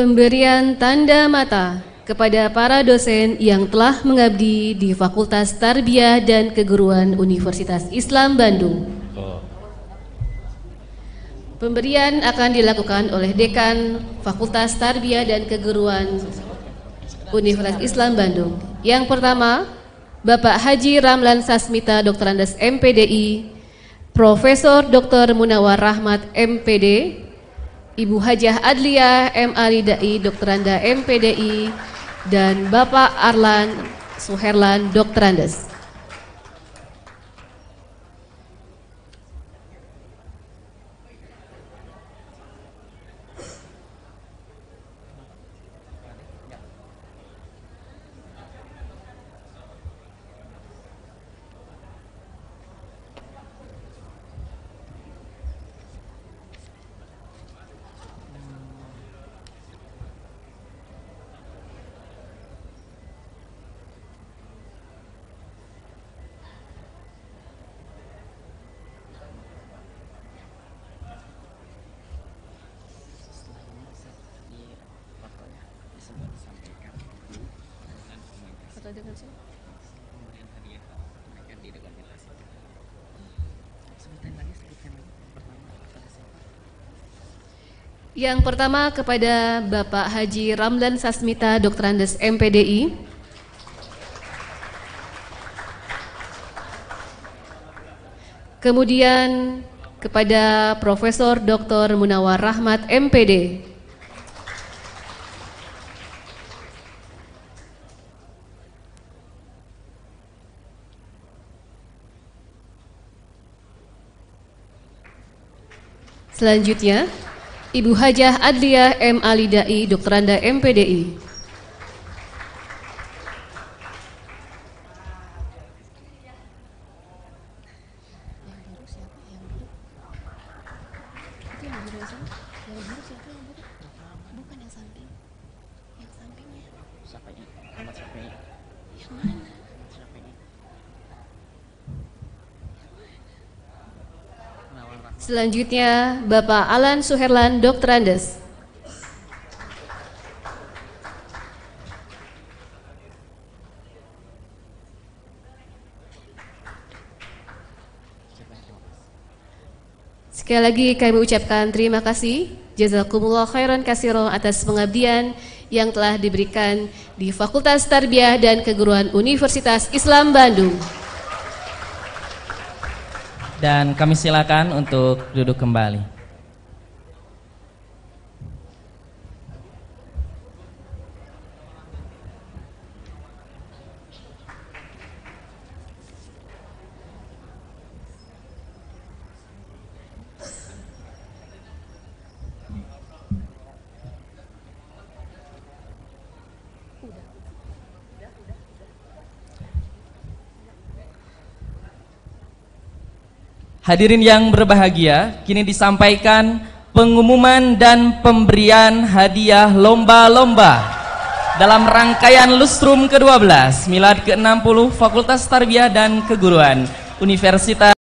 Pemberian tanda mata kepada para dosen yang telah mengabdi di Fakultas Tarbiyah dan Keguruan Universitas Islam Bandung. Pemberian akan dilakukan oleh Dekan Fakultas Tarbiyah dan Keguruan Universitas Islam Bandung. Yang pertama, Bapak Haji Ramlan Sasmita Dr. Andes MPDI, Profesor Dr. Munawar Rahmat MPD, Ibu Hajah Adlia, MA Lidai, Dokteranda MPDI, dan Bapak Arlan Suherlan, Dokterandes. Yang pertama kepada Bapak Haji Ramlan Sasmita Dr. Andes MPDI. Kemudian kepada Profesor Dr. Munawar Rahmat MPD. Selanjutnya, Ibu Hajah Adlia M. Alidai, Dokteranda MPDI. Selanjutnya Bapak Alan Suherlan Dokterandes. Sekali lagi kami ucapkan terima kasih Jazakumullah khairan kasiro atas pengabdian yang telah diberikan di Fakultas Tarbiyah dan Keguruan Universitas Islam Bandung dan kami silakan untuk duduk kembali. Hadirin yang berbahagia, kini disampaikan pengumuman dan pemberian hadiah lomba-lomba dalam rangkaian Lustrum ke-12, Milad ke-60, Fakultas Tarbiyah dan Keguruan, Universitas